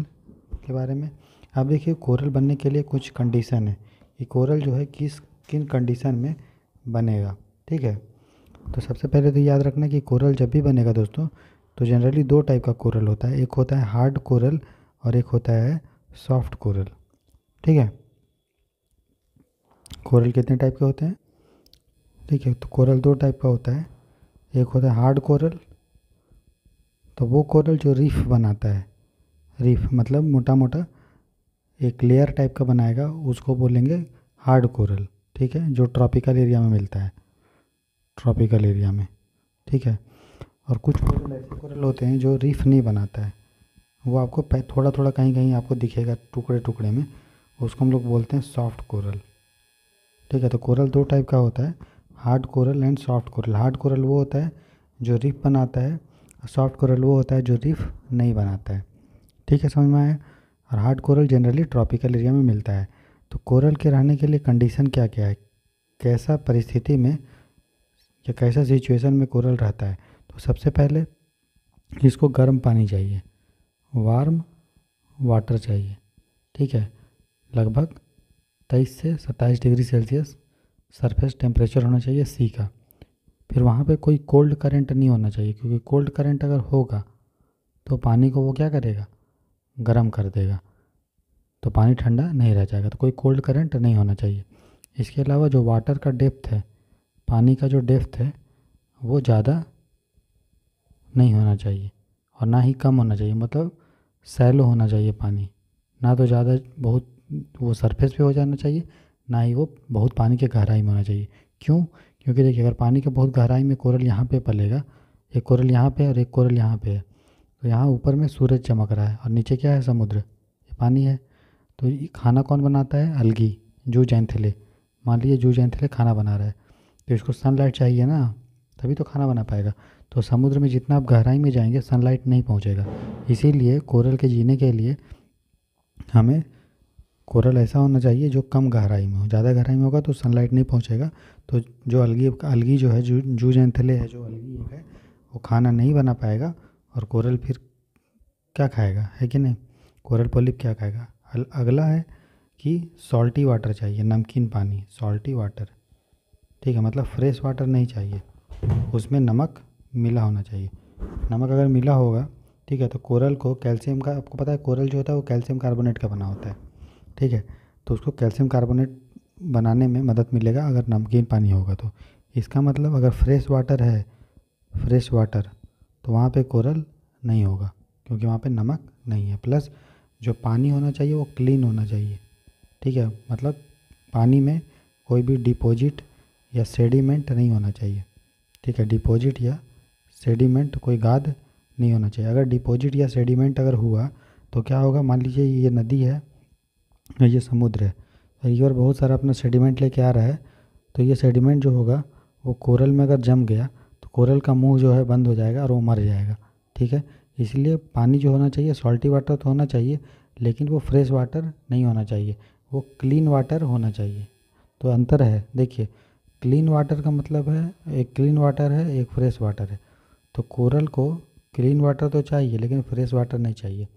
के बारे में अब देखिए कोरल बनने के लिए कुछ कंडीशन है कि कोरल जो है किस किन कंडीशन में बनेगा ठीक है तो सबसे पहले तो याद रखना कि कोरल जब भी बनेगा दोस्तों तो जनरली दो टाइप का कोरल होता है एक होता है हार्ड कोरल और एक होता है सॉफ्ट कोरल ठीक है कोरल कितने टाइप के होते हैं ठीक है तो कोरल दो टाइप का होता है एक होता है हार्ड कोरल तो वो कोरल जो रीफ बनाता है रीफ मतलब मोटा मोटा एक लेयर टाइप का बनाएगा उसको बोलेंगे हार्ड कोरल ठीक है जो ट्रॉपिकल एरिया में मिलता है ट्रॉपिकल एरिया में ठीक है और कुछ कोरल ऐसे कोरल होते हैं जो रीफ नहीं बनाता है वो आपको थोड़ा थोड़ा कहीं कहीं आपको दिखेगा टुकड़े टुकड़े में उसको हम लोग बोलते हैं सॉफ्ट कोरल ठीक है तो कोरल दो टाइप का होता है hard coral and soft coral hard coral वो होता है जो रिफ बनाता है और सॉफ्ट कोरल वो होता है जो रिफ नहीं बनाता है ठीक है समझ में आया और hard coral generally tropical area में मिलता है तो कोरल के रहने के लिए कंडीशन क्या क्या है कैसा परिस्थिति में या कैसा सिचुएशन में कोरल रहता है तो सबसे पहले इसको गर्म पानी चाहिए वार्म वाटर चाहिए ठीक है लगभग तेईस से सत्ताईस डिग्री सेल्सियस सरफेस टेम्परेचर होना चाहिए सी का फिर वहाँ पे कोई कोल्ड करंट नहीं होना चाहिए क्योंकि कोल्ड करंट अगर होगा तो पानी को वो क्या करेगा गर्म कर देगा तो पानी ठंडा नहीं रह जाएगा तो कोई कोल्ड करंट नहीं होना चाहिए इसके अलावा जो वाटर का डेप्थ है पानी का जो डेप्थ है वो ज़्यादा नहीं होना चाहिए और ना ही कम होना चाहिए मतलब सैलो होना चाहिए पानी ना तो ज़्यादा बहुत वो सरफेस पे हो जाना चाहिए ना ही वो बहुत पानी के गहराई में होना चाहिए क्यों क्योंकि देखिए अगर पानी के बहुत गहराई में कोरल यहाँ पे पलेगा एक कोरल यहाँ पे और एक कोरल यहाँ पे है तो यहाँ ऊपर में सूरज चमक रहा है और नीचे क्या है समुद्र ये पानी है तो ये खाना कौन बनाता है अलगी जू जैंथिले मान लीजिए जू जैंथिले खाना बना रहा है तो इसको सनलाइट चाहिए ना तभी तो खाना बना पाएगा तो समुद्र में जितना आप गहराई में जाएंगे सनलाइट नहीं पहुँचेगा इसीलिए कोरल के जीने के लिए हमें कोरल ऐसा होना चाहिए जो कम गहराई में हो ज़्यादा गहराई में होगा तो सनलाइट नहीं पहुँचेगा तो जो अलगी अलगी जो है जू जू जैंथले है जो अलगी है वो खाना नहीं बना पाएगा और कोरल फिर क्या खाएगा है कि नहीं कोरल पोलिप क्या खाएगा अगला है कि सॉल्टी वाटर चाहिए नमकीन पानी सॉल्टी वाटर ठीक है मतलब फ्रेश वाटर नहीं चाहिए उसमें नमक मिला होना चाहिए नमक अगर मिला होगा ठीक है तो कोरल को कैल्शियम का आपको पता है कोरल जो होता है वो कैल्शियम कार्बोनेट का बना होता है ठीक है तो उसको कैल्शियम कार्बोनेट बनाने में मदद मिलेगा अगर नमकीन पानी होगा तो इसका मतलब अगर फ्रेश वाटर है फ्रेश वाटर तो वहाँ पे कोरल नहीं होगा क्योंकि वहाँ पे नमक नहीं है प्लस जो पानी होना चाहिए वो क्लीन होना चाहिए ठीक है मतलब पानी में कोई भी डिपॉजिट या सेडिमेंट नहीं होना चाहिए ठीक है डिपॉजिट या सेडिमेंट कोई गाद नहीं होना चाहिए अगर डिपॉजिट या सेडिमेंट अगर हुआ तो क्या होगा मान लीजिए ये नदी है ये समुद्र है ये और बहुत सारा अपना सेडिमेंट लेके आ रहा है तो ये सेडिमेंट जो होगा वो कोरल में अगर जम गया तो कोरल का मुंह जो है बंद हो जाएगा और वो मर जाएगा ठीक है इसलिए पानी जो होना चाहिए सॉल्टी वाटर तो होना चाहिए लेकिन वो फ्रेश वाटर नहीं होना चाहिए वो क्लीन वाटर होना चाहिए तो अंतर है देखिए क्लीन वाटर का मतलब है एक क्लीन वाटर है एक फ्रेश वाटर है तो कोरल को क्लीन वाटर तो चाहिए लेकिन फ्रेश वाटर नहीं चाहिए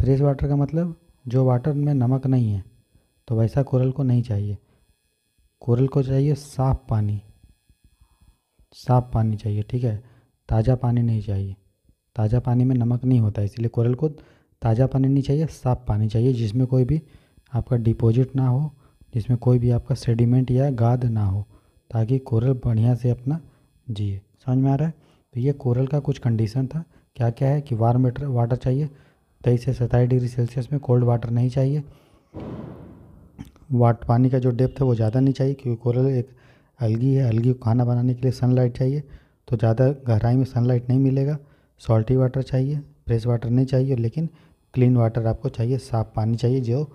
फ्रेश वाटर का मतलब जो वाटर में नमक नहीं है तो वैसा कोरल को नहीं चाहिए कोरल को चाहिए साफ़ पानी साफ़ पानी चाहिए ठीक है ताज़ा पानी नहीं चाहिए ताज़ा पानी में नमक नहीं होता इसलिए कोरल को ताज़ा पानी नहीं चाहिए साफ़ पानी चाहिए जिसमें कोई भी आपका डिपॉजिट ना हो जिसमें कोई भी आपका सेडिमेंट या गाद ना हो ताकि कोरल बढ़िया से अपना जिए समझ में आ रहा है तो ये कोरल का कुछ कंडीशन था क्या क्या है कि वार्म वाटर चाहिए तेईस से सताईस डिग्री सेल्सियस में कोल्ड वाटर नहीं चाहिए वाट पानी का जो डेप्थ है वो ज़्यादा नहीं चाहिए क्योंकि कोरल एक अलगी है अलगी को खाना बनाने के लिए सनलाइट चाहिए तो ज़्यादा गहराई में सनलाइट नहीं मिलेगा सॉल्टी वाटर चाहिए फ्रेश वाटर नहीं चाहिए लेकिन क्लीन वाटर आपको चाहिए साफ़ पानी चाहिए जो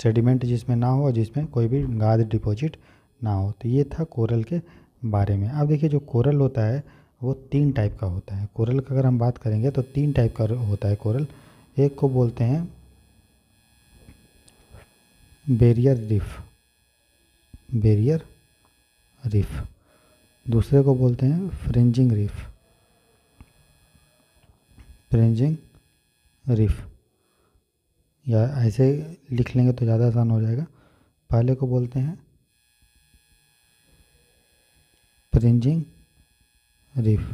सेडिमेंट जिसमें ना हो और जिसमें कोई भी गाद डिपॉजिट ना हो तो ये था कोरल के बारे में अब देखिए जो कोरल होता है वो तीन टाइप का होता है कोरल का अगर हम बात करेंगे तो तीन टाइप का होता है कोरल एक को बोलते हैं बेरियर रिफ बेरियर रिफ दूसरे को बोलते हैं फ्रेंजिंग रिफ फ्रेंजिंग रिफ या ऐसे लिख लेंगे तो ज़्यादा आसान हो जाएगा पहले को बोलते हैं प्रिंजिंग रिफ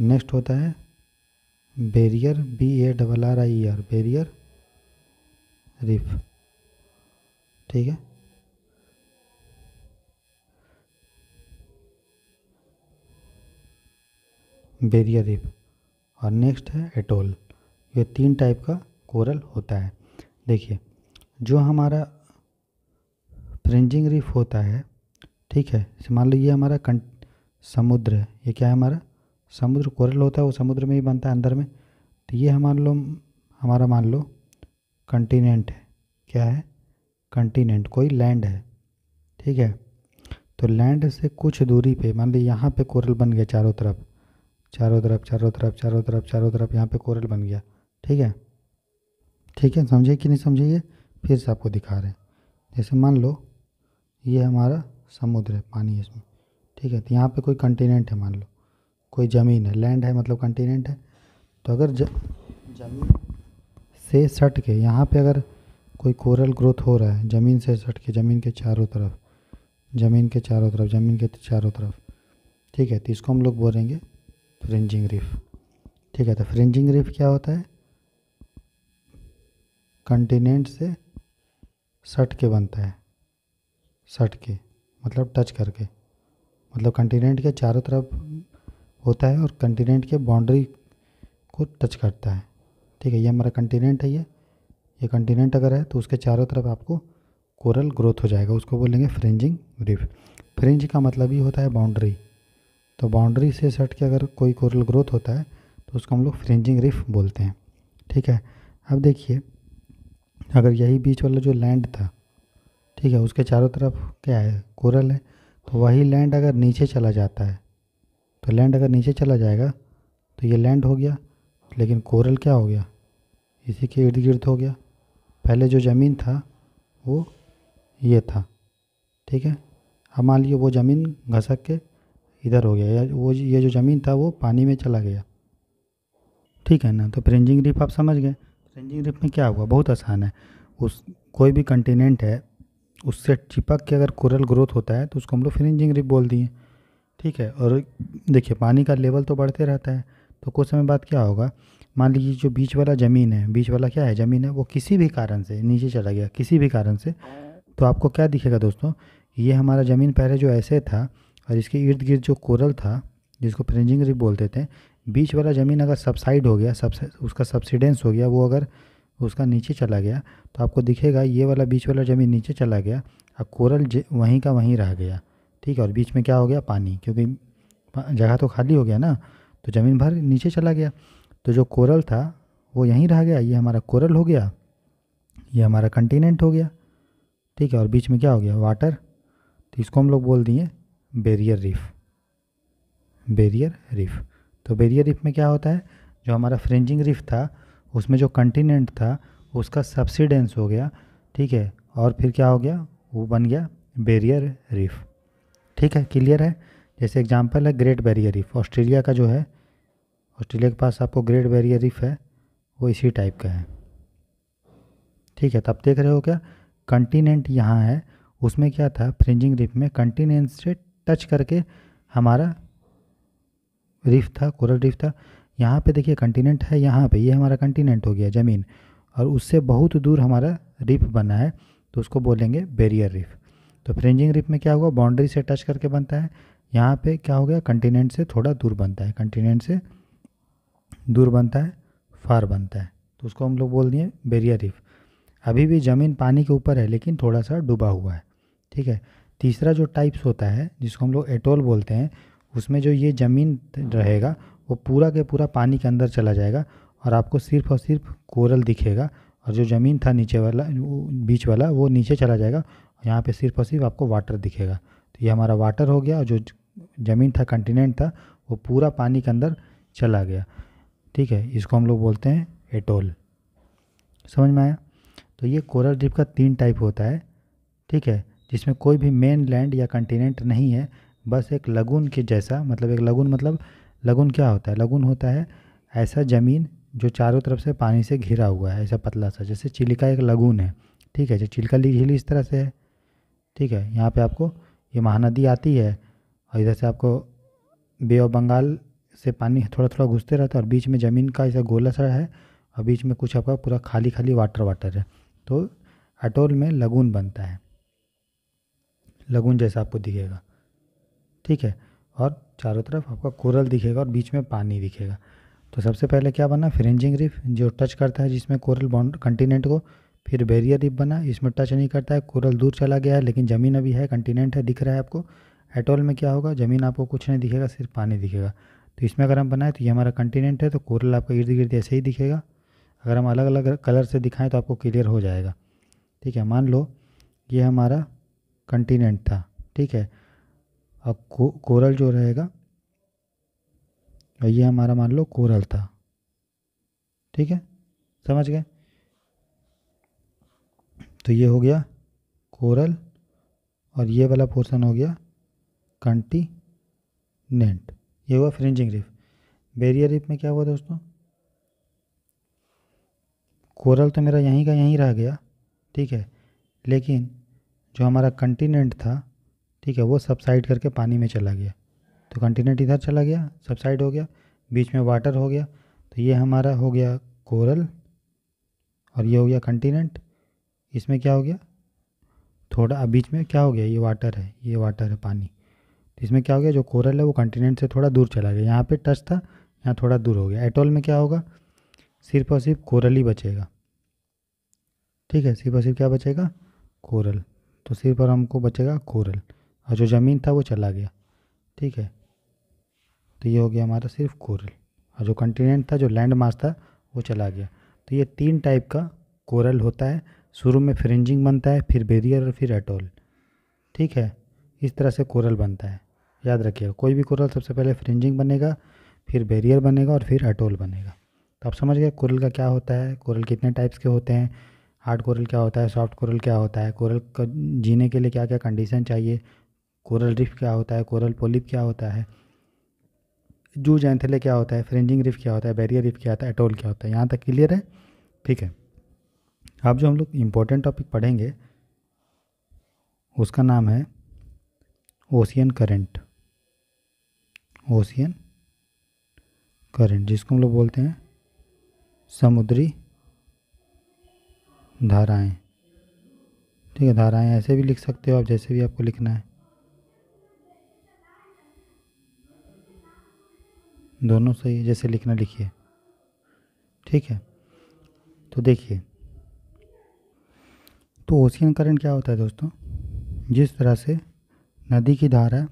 नेक्स्ट होता है barrier B A double R I R barrier reef ठीक है बैरियर रिफ और नेक्स्ट है एटोल ये तीन टाइप का कोरल होता है देखिए जो हमारा फ्रिंजिंग रिफ होता है ठीक है मान लीजिए हमारा कंट समुद्र है ये क्या है हमारा समुद्र कोरल होता है वो समुद्र में ही बनता है अंदर में तो ये हमारे लो हमारा मान लो कंटिनेंट है क्या है कंटिनेंट कोई लैंड है ठीक है तो लैंड से कुछ दूरी पे मान लीजिए यहाँ पे कोरल बन गया चारों तरफ चारों तरफ चारों तरफ चारों तरफ चारों तरफ यहाँ पे कोरल बन गया ठीक है ठीक है समझे कि नहीं समझे ये फिर से आपको दिखा रहे हैं जैसे मान लो ये हमारा समुद्र है पानी इसमें ठीक है तो यहाँ पे कोई कंटिनेंट है मान लो कोई ज़मीन है लैंड है मतलब कंटिनेंट है तो अगर ज, ज़मीन से सट के यहाँ पे अगर कोई कोरल ग्रोथ हो रहा है ज़मीन से सट के ज़मीन के चारों तरफ ज़मीन के चारों तरफ ज़मीन के चारों तरफ ठीक है तो इसको हम लोग बोलेंगे फ्रिंजिंग रिफ ठीक है तो फ्रिंजिंग रिफ क्या होता है कंटिनेंट से सट के बनता है सट के मतलब टच करके मतलब कंटिनेंट के चारों तरफ होता है और कंटिनेंट के बाउंड्री को टच करता है ठीक है ये हमारा कंटिनेंट है ये ये कंटिनेंट अगर है तो उसके चारों तरफ आपको कोरल ग्रोथ हो जाएगा उसको बोलेंगे फ्रेंजिंग रिफ फ्रेंज का मतलब ही होता है बाउंड्री तो बाउंड्री से सट के अगर कोई कोरल ग्रोथ होता है तो उसको हम लोग फ्रेंजिंग रिफ बोलते हैं ठीक है अब देखिए अगर यही बीच वाला जो लैंड था ठीक है उसके चारों तरफ क्या है कोरल है तो वही लैंड अगर नीचे चला जाता है तो लैंड अगर नीचे चला जाएगा तो ये लैंड हो गया लेकिन कोरल क्या हो गया इसी के इर्द गिर्द हो गया पहले जो ज़मीन था वो ये था ठीक है अब मान लीजिए वो ज़मीन घसक के इधर हो गया या वो ये जो ज़मीन था वो पानी में चला गया ठीक है ना तो फ्रिंजिंग रिप आप समझ गए फ्रिंजिंग रिप में क्या हुआ बहुत आसान है उस कोई भी कंटिनेंट है उससे चिपक के अगर कोरल ग्रोथ होता है तो उसको हम लोग फ्रेंजिंग रिप बोल दिए ठीक है और देखिए पानी का लेवल तो बढ़ते रहता है तो कुछ समय बाद क्या होगा मान लीजिए जो बीच वाला ज़मीन है बीच वाला क्या है ज़मीन है वो किसी भी कारण से नीचे चला गया किसी भी कारण से तो आपको क्या दिखेगा दोस्तों ये हमारा ज़मीन पहले जो ऐसे था और इसके इर्द गिर्द जो कोरल था जिसको फ्रेंजिंग रिप बोलते थे बीच वाला ज़मीन अगर सबसाइड हो गया सब उसका सब्सिडेंस हो गया वो अगर उसका नीचे चला गया तो आपको दिखेगा ये वाला बीच वाला ज़मीन नीचे चला गया और कोरल वहीं का वहीं रह गया ठीक है और बीच में क्या हो गया पानी क्योंकि जगह तो खाली हो गया ना तो ज़मीन भर नीचे चला गया तो जो कोरल था वो यहीं रह गया ये हमारा कोरल हो गया ये हमारा कंटिनेंट हो गया ठीक है और बीच में क्या हो गया वाटर तो इसको हम लोग बोल दिए बेरियर रीफ बेरियर रीफ तो बेरियर रीफ में क्या होता है जो हमारा फ्रेंजिंग रीफ था उसमें जो कंटिनेंट था उसका सब्सिडेंस हो गया ठीक है और फिर क्या हो गया वो बन गया बेरियर रीफ़ ठीक है क्लियर है जैसे एग्जांपल है ग्रेट बैरियर रीफ ऑस्ट्रेलिया का जो है ऑस्ट्रेलिया के पास आपको ग्रेट बैरियर रीफ है वो इसी टाइप का है ठीक है तब तो देख रहे हो क्या कंटिनेंट यहाँ है उसमें क्या था फ्रिंजिंग रिफ में कंटिनेंट से टच करके हमारा रिफ था कोरल रिफ था यहाँ पे देखिए कंटिनेंट है यहाँ पे ये यह हमारा कंटिनेंट हो गया ज़मीन और उससे बहुत दूर हमारा रिफ बना है तो उसको बोलेंगे बैरियर रिफ़ तो फ्रेंजिंग रिप में क्या हुआ बाउंड्री से टच करके बनता है यहाँ पे क्या हो गया कंटिनेंट से थोड़ा दूर बनता है कंटिनेंट से दूर बनता है फार बनता है तो उसको हम लोग बोल दिए बेरियर रिफ अभी भी ज़मीन पानी के ऊपर है लेकिन थोड़ा सा डूबा हुआ है ठीक है तीसरा जो टाइप्स होता है जिसको हम लोग एटोल बोलते हैं उसमें जो ये ज़मीन रहेगा वो पूरा के पूरा पानी के अंदर चला जाएगा और आपको सिर्फ और सिर्फ कोरल दिखेगा और जो ज़मीन था नीचे वाला बीच वाला वो नीचे चला जाएगा यहाँ पे सिर्फ और सिर्फ आपको वाटर दिखेगा तो ये हमारा वाटर हो गया और जो ज़मीन था कंटिनेंट था वो पूरा पानी के अंदर चला गया ठीक है इसको हम लोग बोलते हैं एटोल समझ में आया तो ये कोरल रिप का तीन टाइप होता है ठीक है जिसमें कोई भी मेन लैंड या कंटिनेंट नहीं है बस एक लगुन के जैसा मतलब एक लगुन मतलब लगुन क्या होता है लगुन होता है ऐसा ज़मीन जो चारों तरफ से पानी से घिरा हुआ है ऐसा पतला सा जैसे चिलिका एक लगून है ठीक है जो चिलका झील इस तरह से है ठीक है यहाँ पे आपको ये महानदी आती है और इधर से आपको बे ऑफ बंगाल से पानी थोड़ा थोड़ा घुसते रहता है और बीच में ज़मीन का ऐसा गोला सा है और बीच में कुछ आपका पूरा खाली खाली वाटर वाटर है तो अटोल में लगून बनता है लगून जैसा आपको दिखेगा ठीक है और चारों तरफ आपका कोरल दिखेगा और बीच में पानी दिखेगा तो सबसे पहले क्या बना फ्रेंजिंग रिफ जो टच करता है जिसमें कोरल बाउंड कंटिनेंट को फिर बैरियर रिप बना इसमें टच नहीं करता है कोरल दूर चला गया है लेकिन ज़मीन अभी है कंटिनेंट है दिख रहा है आपको एटॉल में क्या होगा ज़मीन आपको कुछ नहीं दिखेगा सिर्फ पानी दिखेगा तो इसमें अगर हम बनाएं तो ये हमारा कंटिनेंट है तो कोरल आपका इर्द गिर्द ऐसे ही दिखेगा अगर हम अलग अलग कलर से दिखाएं तो आपको क्लियर हो जाएगा ठीक है मान लो ये हमारा कंटिनेंट था ठीक है अब को, कोरल जो रहेगा और ये हमारा मान लो कोरल था ठीक है समझ गए तो ये हो गया कोरल और ये वाला पोर्शन हो गया कंटी नेंट ये हुआ फ्रिंजिंग रिफ बेरियर रिफ में क्या हुआ दोस्तों कोरल तो मेरा यहीं का यहीं रह गया ठीक है लेकिन जो हमारा कंटिनेंट था ठीक है वो सबसाइड करके पानी में चला गया तो कंटिनेंट इधर चला गया सबसाइड हो गया बीच में वाटर हो गया तो ये हमारा हो गया कोरल और ये हो गया कंटिनेंट इसमें क्या हो गया थोड़ा बीच में क्या हो गया ये वाटर है ये वाटर है पानी तो इसमें क्या हो गया जो कोरल है वो कंटिनेंट से थोड़ा दूर चला गया यहाँ पे टच था यहाँ थोड़ा दूर हो गया एटोल में क्या होगा सिर्फ और सिर्फ कोरल ही बचेगा ठीक है सिर्फ और सिर्फ क्या बचेगा कोरल तो सिर्फ और हमको बचेगा कोरल और जो ज़मीन था वो चला गया ठीक है तो ये हो गया हमारा सिर्फ कोरल और जो कंटिनेंट था जो लैंड मास था वो चला गया तो ये तीन टाइप का कोरल होता है शुरू में फ्रेंजिंग बनता है फिर बेरियर और फिर एटोल ठीक है इस तरह से कोरल बनता है याद रखिएगा कोई भी कोरल सबसे पहले फ्रिंजिंग बनेगा फिर बेरियर बनेगा और फिर एटोल बनेगा तो आप समझ गए कोरल का क्या होता है कोरल कितने टाइप्स के होते हैं हार्ड कोरल क्या होता है सॉफ्ट कोरल क्या होता है कोरल का जीने के लिए क्या क्या कंडीशन चाहिए कोरल रिफ क्या होता है कोरल पोलिप क्या होता है जू जैंथले क्या होता है फ्रेंजिंग रिफ क्या होता है बैरियर रिफ क्या होता है एटोल क्या होता है यहाँ तक क्लियर है ठीक है अब जो हम लोग इम्पोर्टेंट टॉपिक पढ़ेंगे उसका नाम है ओशियन करंट ओशियन करंट जिसको हम लोग बोलते हैं समुद्री धाराएं ठीक है धाराएं ऐसे भी लिख सकते हो आप जैसे भी आपको लिखना है दोनों सही है जैसे लिखना लिखिए ठीक है तो देखिए तो ओशियन करंट क्या होता है दोस्तों जिस तरह से नदी की धारा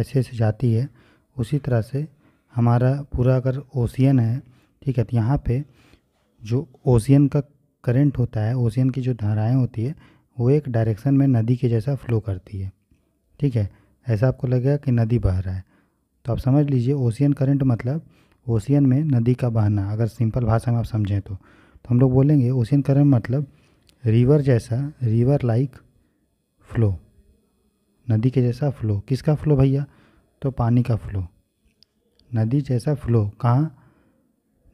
ऐसे ऐसे जाती है उसी तरह से हमारा पूरा अगर ओशियन है ठीक है तो यहाँ पे जो ओशियन का करंट होता है ओशियन की जो धाराएं होती है वो एक डायरेक्शन में नदी के जैसा फ्लो करती है ठीक है ऐसा आपको लगेगा कि नदी बह रहा है तो आप समझ लीजिए ओशियन करंट मतलब ओशियन में नदी का बहना अगर सिंपल भाषा में आप समझें तो, तो हम लोग बोलेंगे ओशियन करंट मतलब रिवर जैसा रिवर लाइक फ्लो नदी के जैसा फ्लो किसका फ्लो भैया तो पानी का फ्लो नदी जैसा फ्लो कहाँ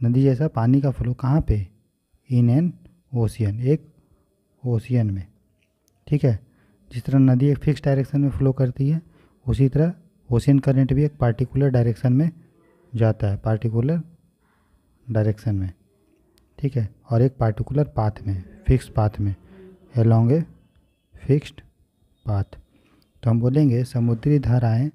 नदी जैसा पानी का फ्लो कहाँ पे इन एन ओशियन एक ओशियन में ठीक है जिस तरह नदी एक फिक्स डायरेक्शन में फ्लो करती है उसी तरह ओशियन करंट भी एक पार्टिकुलर डायरेक्शन में जाता है पार्टिकुलर डायरेक्शन में ठीक है और एक पार्टिकुलर पाथ में फिक्स पाथ में एलोंग ए फिक्स्ड पाथ तो हम बोलेंगे समुद्री धाराएं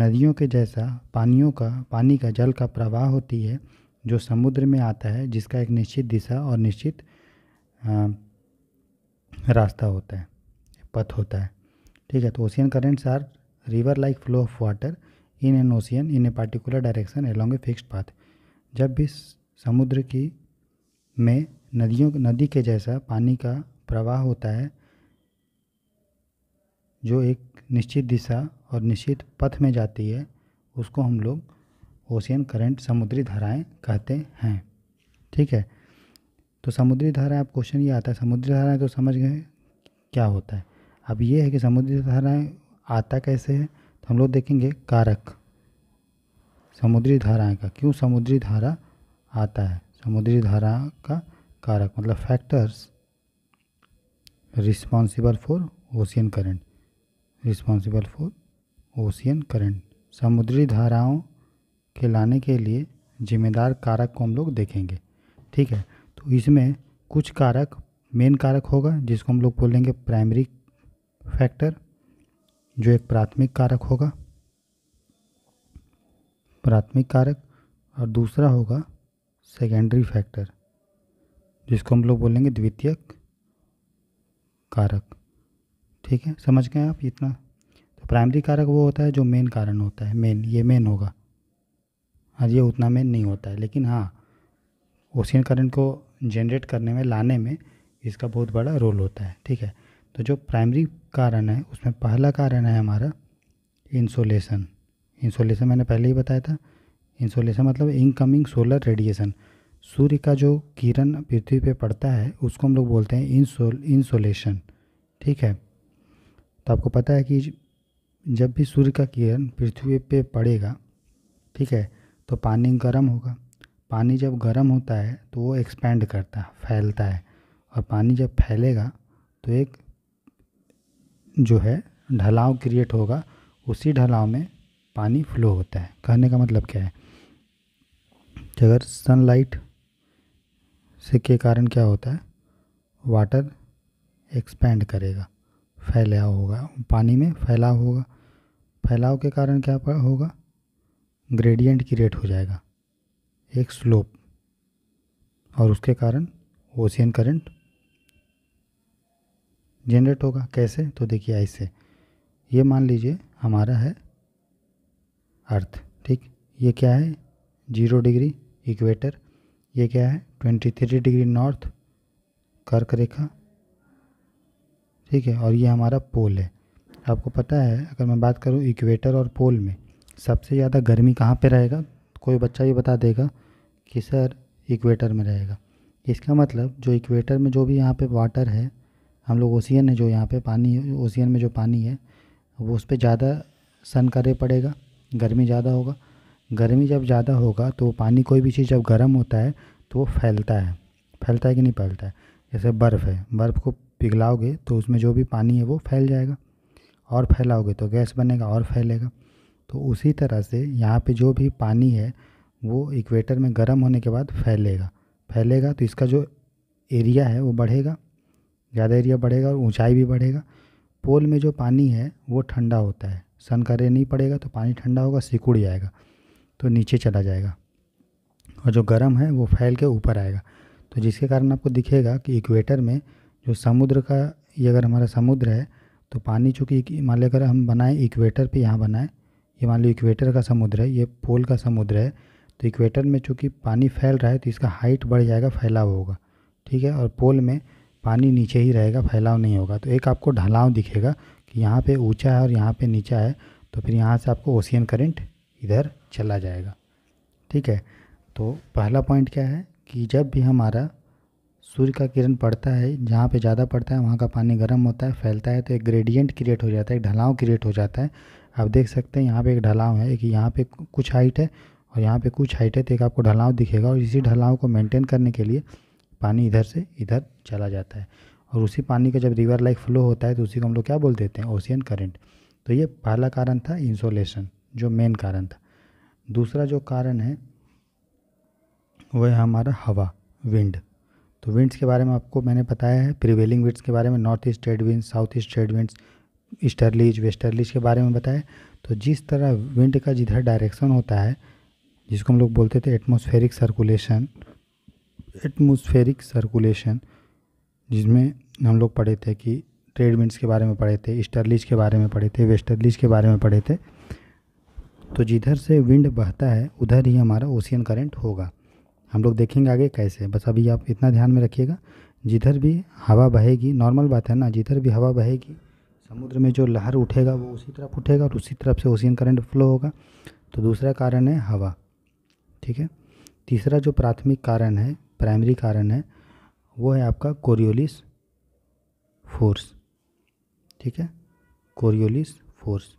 नदियों के जैसा पानियों का पानी का जल का प्रवाह होती है जो समुद्र में आता है जिसका एक निश्चित दिशा और निश्चित आ, रास्ता होता है पथ होता है ठीक है तो ocean currents are river like flow of water in an ocean in a particular direction along a fixed path जब भी समुद्र की में नदियों नदी के जैसा पानी का प्रवाह होता है जो एक निश्चित दिशा और निश्चित पथ में जाती है उसको हम लोग ओशियन करंट समुद्री धाराएं कहते हैं ठीक है तो समुद्री धारा आप क्वेश्चन ये आता है समुद्री धाराएं तो समझ गए क्या होता है अब ये है कि समुद्री धाराएं आता कैसे है तो हम लोग देखेंगे कारक समुद्री धाराएं का क्यों समुद्री धारा आता है समुद्री धारा का कारक मतलब factors responsible for ocean current responsible for ocean current समुद्री धाराओं के लाने के लिए जिम्मेदार कारक को हम लोग देखेंगे ठीक है तो इसमें कुछ कारक मेन कारक होगा जिसको हम लोग बोलेंगे प्राइमरी फैक्टर जो एक प्राथमिक कारक होगा प्राथमिक कारक और दूसरा होगा सेकेंडरी फैक्टर जिसको हम लोग बोलेंगे द्वितीयक कारक ठीक है समझ गए आप इतना तो प्राइमरी कारक वो होता है जो मेन कारण होता है मेन ये मेन होगा हाँ ये उतना मेन नहीं होता है लेकिन हाँ ओशियन करंट को जनरेट करने में लाने में इसका बहुत बड़ा रोल होता है ठीक है तो जो प्राइमरी कारण है उसमें पहला कारण है हमारा इंसोलेशन इंसोलेशन मैंने पहले ही बताया था इंसोलेशन मतलब इनकमिंग सोलर रेडिएशन सूर्य का जो किरण पृथ्वी पे पड़ता है उसको हम लोग बोलते हैं इंसोल इंसोलेशन ठीक है तो आपको पता है कि जब भी सूर्य का किरण पृथ्वी पे पड़ेगा ठीक है तो पानी गर्म होगा पानी जब गर्म होता है तो वो एक्सपेंड करता है फैलता है और पानी जब फैलेगा तो एक जो है ढलाव क्रिएट होगा उसी ढलाव में पानी फ्लो होता है कहने का मतलब क्या है कि अगर सनलाइट से के कारण क्या होता है वाटर एक्सपेंड करेगा फैलाव होगा पानी में फैलाव होगा फैलाव के कारण क्या होगा ग्रेडियंट क्रिएट हो जाएगा एक स्लोप और उसके कारण ओशियन करंट जनरेट होगा कैसे तो देखिए ऐसे ये मान लीजिए हमारा है अर्थ ठीक ये क्या है जीरो डिग्री इक्वेटर ये क्या है ट्वेंटी थ्री डिग्री नॉर्थ कर्क रेखा ठीक है और ये हमारा पोल है आपको पता है अगर मैं बात करूँ इक्वेटर और पोल में सबसे ज़्यादा गर्मी कहाँ पे रहेगा कोई बच्चा ये बता देगा कि सर इक्वेटर में रहेगा इसका मतलब जो इक्वेटर में जो भी यहाँ पे वाटर है हम लोग ओशियन है जो यहाँ पे पानी है ओशियन में जो पानी है वो उस पर ज़्यादा सन करे पड़ेगा गर्मी ज़्यादा होगा गर्मी जब ज़्यादा होगा तो पानी कोई भी चीज़ जब गर्म होता है तो वो फैलता है फैलता है कि नहीं फैलता है जैसे बर्फ़ है बर्फ़ को पिघलाओगे तो उसमें जो भी पानी है वो फैल जाएगा और फैलाओगे तो गैस बनेगा और फैलेगा तो उसी तरह से यहाँ पे जो भी पानी है वो इक्वेटर में गर्म होने के बाद फैलेगा फैलेगा तो इसका जो एरिया है वो बढ़ेगा ज़्यादा एरिया बढ़ेगा और ऊंचाई भी बढ़ेगा पोल में जो पानी है वो ठंडा होता है सन का रे नहीं पड़ेगा तो पानी ठंडा होगा सिकुड़ जाएगा तो नीचे चला जाएगा और जो गर्म है वो फैल के ऊपर आएगा तो जिसके कारण आपको दिखेगा कि इक्वेटर में जो समुद्र का ये अगर हमारा समुद्र है तो पानी चूँकि मान लिया अगर हम बनाएं इक्वेटर पे यहाँ बनाएं ये मान लो इक्वेटर का समुद्र है ये पोल का समुद्र है तो इक्वेटर में चूँकि पानी फैल रहा है तो इसका हाइट बढ़ जाएगा फैलाव होगा ठीक है और पोल में पानी नीचे ही रहेगा फैलाव नहीं होगा तो एक आपको ढलाव दिखेगा कि यहाँ पर ऊँचा है और यहाँ पर नीचा है तो फिर यहाँ से आपको ओशियन करेंट इधर चला जाएगा ठीक है तो पहला पॉइंट क्या है कि जब भी हमारा सूर्य का किरण पड़ता है जहाँ पे ज़्यादा पड़ता है वहाँ का पानी गर्म होता है फैलता है तो एक ग्रेडियंट क्रिएट हो जाता है एक ढलाव क्रिएट हो जाता है आप देख सकते हैं यहाँ पे एक ढलाव है एक यहाँ पे कुछ हाइट है और यहाँ पे कुछ हाइट है तो एक आपको ढलाव दिखेगा और इसी ढलाव को मेनटेन करने के लिए पानी इधर से इधर चला जाता है और उसी पानी का जब रिवर लाइक फ्लो होता है तो उसी को हम लोग क्या बोल देते हैं ओशियन करेंट तो ये पहला कारण था इंसोलेशन जो मेन कारण था दूसरा जो कारण है वह है हमारा हवा विंड तो विंड्स के बारे में आपको मैंने बताया है प्रिवेलिंग विंड्स के बारे में north east trade winds south east trade winds easterlies westerlies के बारे में बताया तो जिस तरह विंड का जिधर डायरेक्शन होता है जिसको हम लोग बोलते थे एटमोस्फेरिक सर्कुलेशन एटमोस्फेरिक सर्कुलेशन जिसमें हम लोग पढ़े थे कि ट्रेड विंड्स के बारे में पढ़े थे ईस्टर्लीज के बारे में पढ़े थे वेस्टर्लीज के बारे में पढ़े थे तो जिधर से विंड बहता है उधर ही हमारा ओशियन करंट होगा हम लोग देखेंगे आगे कैसे बस अभी आप इतना ध्यान में रखिएगा जिधर भी हवा बहेगी नॉर्मल बात है ना जिधर भी हवा बहेगी समुद्र में जो लहर उठेगा वो उसी तरफ उठेगा और उसी तरफ से ओशियन करंट फ्लो होगा तो दूसरा कारण है हवा ठीक है तीसरा जो प्राथमिक कारण है प्राइमरी कारण है वो है आपका कोरियोलिस फोर्स ठीक है कोरियोलिस फोर्स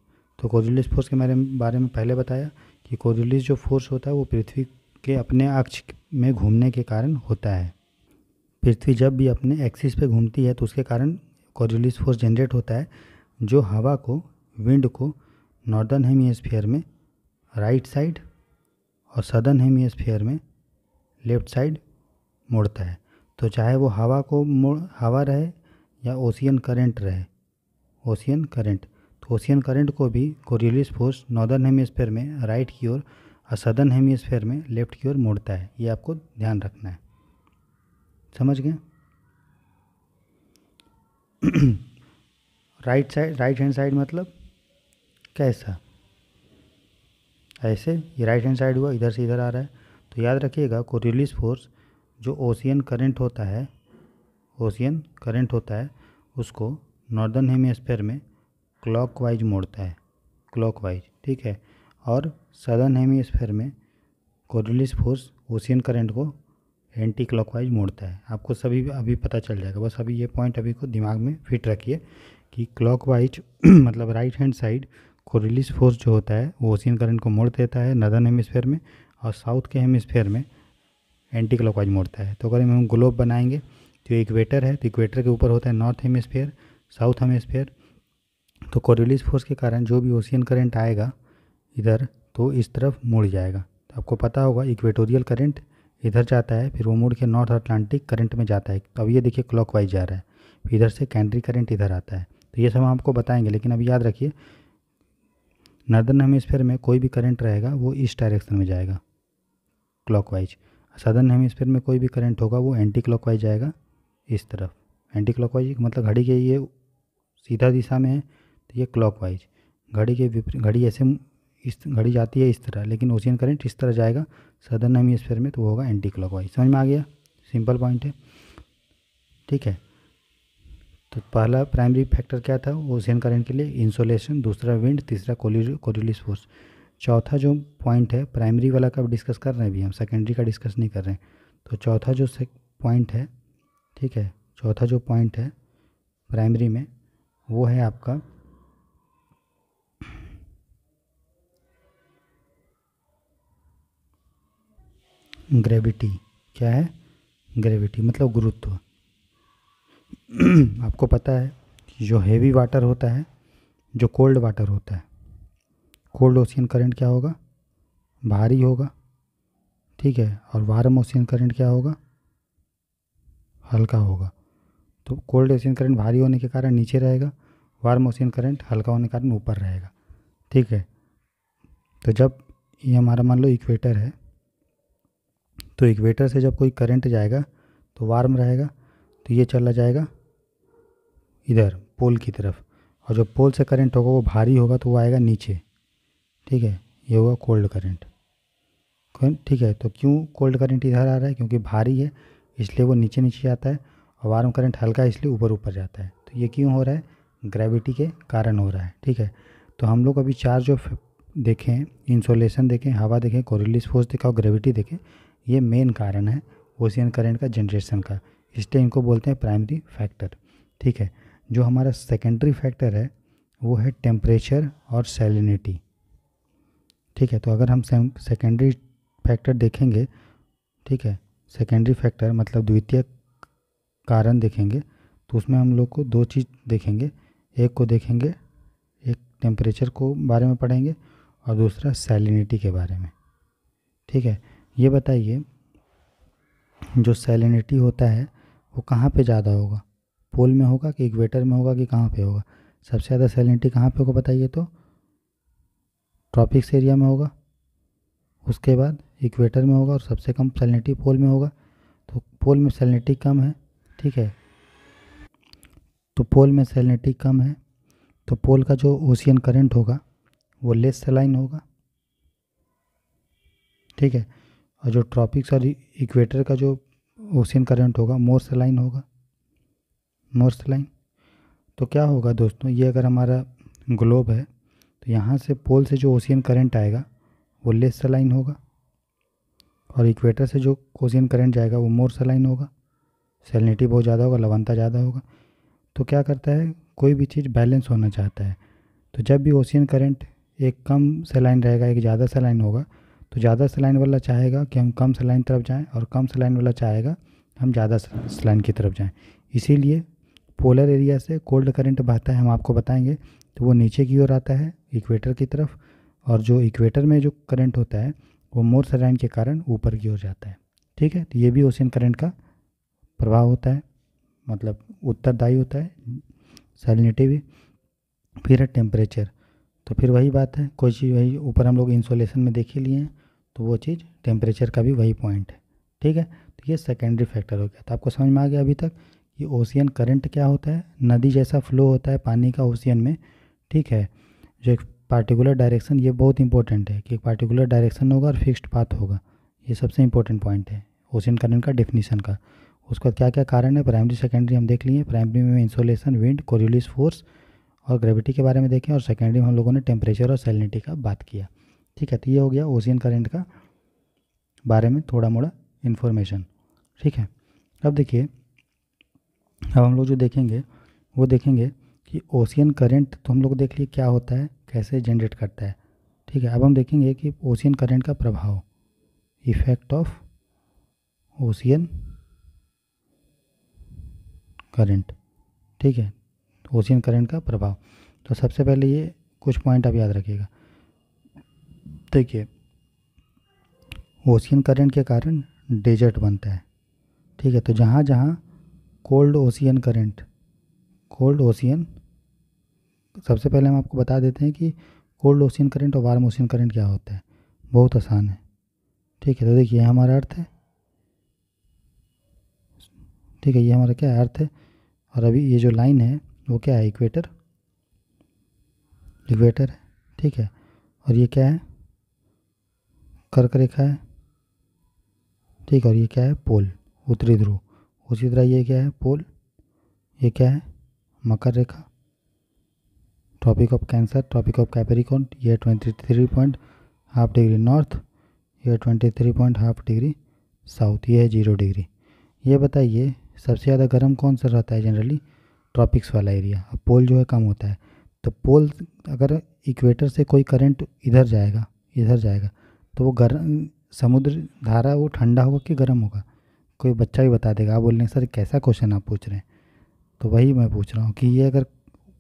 तो कोजुलिस फोर्स के बारे में बारे में पहले बताया कि कोजुलिस जो फोर्स होता है वो पृथ्वी के अपने अक्ष में घूमने के कारण होता है पृथ्वी जब भी अपने एक्सिस पे घूमती है तो उसके कारण कोजुलिस फोर्स जनरेट होता है जो हवा को विंड को नॉर्दर्न हेमीस्फेयर में राइट साइड और सदर्न हेमीस्फेयर में लेफ्ट साइड मोड़ता है तो चाहे वो हवा को मोड़ हवा रहे या ओशियन करंट रहे ओशियन करंट तो ओशियन करंट को भी कोरियोलिस फोर्स नॉर्दर्न हेमिस्फेयर में राइट की ओर और सदर्न हेमिस्फेयर में लेफ्ट की ओर मोड़ता है ये आपको ध्यान रखना है समझ गए right side right hand side मतलब कैसा ऐसे ये राइट हैंड साइड हुआ इधर से इधर आ रहा है तो याद रखिएगा कोरियोलिस फोर्स जो ओशियन करंट होता है ओशियन करंट होता है उसको नॉर्दर्न हेमिस्फेयर में क्लॉकवाइज मोड़ता है क्लॉकवाइज ठीक है और सदर्न हेमिस्फेयर में कोरिलिस फोर्स ओशियन करंट को एंटी क्लॉकवाइज मोड़ता है आपको सभी अभी पता चल जाएगा बस अभी ये पॉइंट अभी को दिमाग में फिट रखिए कि क्लॉकवाइज मतलब राइट हैंड साइड को रिलीज फोर्स जो होता है वो ओशियन करंट को मोड़ देता है नदर्न हेमिस्फेयर में और साउथ के हेमिस्फेयर में एंटी क्लॉकवाइज मोड़ता है तो अगर हम ग्लोब बनाएंगे तो इक्वेटर है तो इक्वेटर के ऊपर होता है नॉर्थ हेमिस्फेयर साउथ हेमिस्फेयर तो कोरिलिस फोर्स के कारण जो भी ओशियन करंट आएगा इधर तो इस तरफ मुड़ जाएगा तो आपको पता होगा इक्वेटोरियल करंट इधर जाता है फिर वो मुड़ के नॉर्थ अटलांटिक करंट में जाता है तो अब ये देखिए क्लॉकवाइज जा रहा है फिर इधर से कैंड्री करंट इधर आता है तो ये सब हम आपको बताएंगे लेकिन अब याद रखिए नर्दर्न हेमिस्फेयर में कोई भी करंट रहेगा वो इस डायरेक्शन में जाएगा क्लॉक सदर्न हेमिस्फेयर में कोई भी करंट होगा वो एंटी क्लॉक जाएगा इस तरफ एंटी क्लॉकवाइज मतलब घड़ी के ये सीधा दिशा में है तो ये क्लॉकवाइज घड़ी के विपरीत घड़ी ऐसे इस घड़ी जाती है इस तरह लेकिन ओशियन करंट इस तरह जाएगा सदर्न हेमिस्फेयर में तो वो होगा एंटी वाइज समझ में आ गया सिंपल पॉइंट है ठीक है तो पहला प्राइमरी फैक्टर क्या था ओशियन करंट के लिए इंसोलेशन दूसरा विंड तीसरा कोरिलिस फोर्स चौथा जो पॉइंट है प्राइमरी वाला का डिस्कस कर रहे हैं अभी हम सेकेंडरी का डिस्कस नहीं कर रहे हैं तो चौथा जो पॉइंट है ठीक है चौथा जो पॉइंट है प्राइमरी में वो है आपका ग्रेविटी क्या है ग्रेविटी मतलब गुरुत्व आपको पता है जो हेवी वाटर होता है जो कोल्ड वाटर होता है कोल्ड ओशियन करंट क्या होगा भारी होगा ठीक है और वार्म ओशियन करंट क्या होगा हल्का होगा तो कोल्ड ओशियन करंट भारी होने के कारण नीचे रहेगा वार्म ओशियन करंट हल्का होने के कारण ऊपर रहेगा ठीक है तो जब ये हमारा मान लो इक्वेटर है तो इक्वेटर से जब कोई करंट जाएगा तो वार्म रहेगा तो ये चला जाएगा इधर पोल की तरफ और जो पोल से करंट होगा वो भारी होगा तो वो आएगा नीचे ठीक है ये होगा कोल्ड करंट ठीक है तो क्यों कोल्ड करंट इधर आ रहा है क्योंकि भारी है इसलिए वो नीचे नीचे आता है और वार्म करंट हल्का इसलिए ऊपर ऊपर जाता है तो ये क्यों हो रहा है ग्रेविटी के कारण हो रहा है ठीक है तो हम लोग अभी चार्ज ऑफ देखें इंसोलेशन देखें हवा देखें कोरिलिस फोर्स देखें और ग्रेविटी देखें ये मेन कारण है ओशियन करेंट का जनरेशन का इसलिए इनको बोलते हैं प्राइमरी फैक्टर ठीक है जो हमारा सेकेंडरी फैक्टर है वो है टेम्परेचर और सैलिनिटी ठीक है तो अगर हम सेकेंडरी फैक्टर देखेंगे ठीक है सेकेंडरी फैक्टर मतलब द्वितीय कारण देखेंगे तो उसमें हम लोग को दो चीज़ देखेंगे एक को देखेंगे एक टेम्परेचर को बारे में पढ़ेंगे और दूसरा सैलिनिटी के बारे में ठीक है ये बताइए जो सैलिनिटी होता है वो कहाँ पे ज़्यादा होगा पोल में होगा कि इक्वेटर में होगा कि कहाँ पे होगा सबसे ज़्यादा सैलिनिटी कहाँ पे होगा बताइए तो ट्रॉपिक्स एरिया में होगा उसके बाद इक्वेटर में होगा और सबसे कम सैलिनिटी पोल में होगा तो पोल में सैलिनिटी कम है ठीक है तो पोल में सैलिनिटी कम है तो पोल का जो ओशियन करंट होगा वो लेस सलाइन होगा ठीक है और जो ट्रॉपिक्स और इक्वेटर का जो ओशियन करंट होगा मोर्स लाइन होगा मोर्स लाइन तो क्या होगा दोस्तों ये अगर हमारा ग्लोब है तो यहाँ से पोल से जो ओशियन करंट आएगा वो लेस लाइन होगा और इक्वेटर से जो ओशियन करंट जाएगा वो मोर लाइन होगा सेलिनिटी बहुत ज़्यादा होगा लवनता ज़्यादा होगा तो क्या करता है कोई भी चीज़ बैलेंस होना चाहता है तो जब भी ओशियन करंट एक कम सेलाइन रहेगा एक ज़्यादा सेलाइन होगा तो ज़्यादा सलाइन वाला चाहेगा कि हम कम सलाइन तरफ जाएं और कम सलाइन वाला चाहेगा हम ज़्यादा सलाइन की तरफ जाएं इसीलिए पोलर एरिया से कोल्ड करंट बहता है हम आपको बताएंगे तो वो नीचे की ओर आता है इक्वेटर की तरफ और जो इक्वेटर में जो करंट होता है वो मोर सलाइन के कारण ऊपर की ओर जाता है ठीक है तो ये भी ओशियन करंट का प्रभाव होता है मतलब उत्तरदायी होता है सैलिनिटी भी फिर है टेम्परेचर तो फिर वही बात है कोई चीज़ वही ऊपर हम लोग इंसोलेशन में देख ही लिए हैं तो वो चीज़ टेम्परेचर का भी वही पॉइंट है ठीक है तो ये सेकेंडरी फैक्टर हो गया तो आपको समझ में आ गया अभी तक कि ओशियन करंट क्या होता है नदी जैसा फ्लो होता है पानी का ओशियन में ठीक है जो एक पार्टिकुलर डायरेक्शन ये बहुत इंपॉर्टेंट है कि एक पार्टिकुलर डायरेक्शन होगा और फिक्स्ड पाथ होगा ये सबसे इंपॉर्टेंट पॉइंट है ओशियन करंट का डेफिनेशन का उसका क्या क्या कारण है प्राइमरी सेकेंडरी हम देख लिए प्राइमरी में इंसोलेशन विंड कोरियोलिस फोर्स और ग्रेविटी के बारे में देखें और सेकेंडरी में हम लोगों ने टेम्परेचर और सैलिनिटी का बात किया ठीक है तो ये हो गया ओशियन करेंट का बारे में थोड़ा मोड़ा इन्फॉर्मेशन ठीक है अब देखिए अब हम लोग जो देखेंगे वो देखेंगे कि ओशियन करंट तो हम लोग देख लिए क्या होता है कैसे जनरेट करता है ठीक है अब हम देखेंगे कि ओशियन करंट का प्रभाव इफेक्ट ऑफ ओशियन करंट ठीक है ओशियन करंट का प्रभाव तो सबसे पहले ये कुछ पॉइंट आप याद रखिएगा देखिए ओशियन करंट के कारण डेजर्ट बनता है ठीक है तो जहाँ जहाँ cold ocean current cold ocean सबसे पहले हम आपको बता देते हैं कि कोल्ड ओशियन करंट और वार्म ओशियन करंट क्या होता है बहुत आसान है ठीक है तो देखिए हमारा अर्थ है ठीक है ये हमारा क्या अर्थ है और अभी ये जो लाइन है वो क्या है इक्वेटर इक्वेटर है ठीक है और ये क्या है कर्क रेखा है ठीक है और ये क्या है पोल उत्तरी ध्रुव उसी तरह ये क्या है पोल ये क्या है मकर रेखा tropic of cancer tropic of capricorn ये twenty three point half degree north ये twenty three point half degree south ये है जीरो डिग्री ये बताइए सबसे ज़्यादा गर्म कौन सा रहता है जनरली ट्रॉपिक्स वाला एरिया अब पोल जो है कम होता है तो पोल अगर इक्वेटर से कोई करंट इधर जाएगा इधर जाएगा तो वो गर्म समुद्र धारा वो ठंडा होगा कि गर्म होगा कोई बच्चा भी बता देगा आप बोल रहे हैं सर कैसा क्वेश्चन आप पूछ रहे हैं तो वही मैं पूछ रहा हूँ कि ये अगर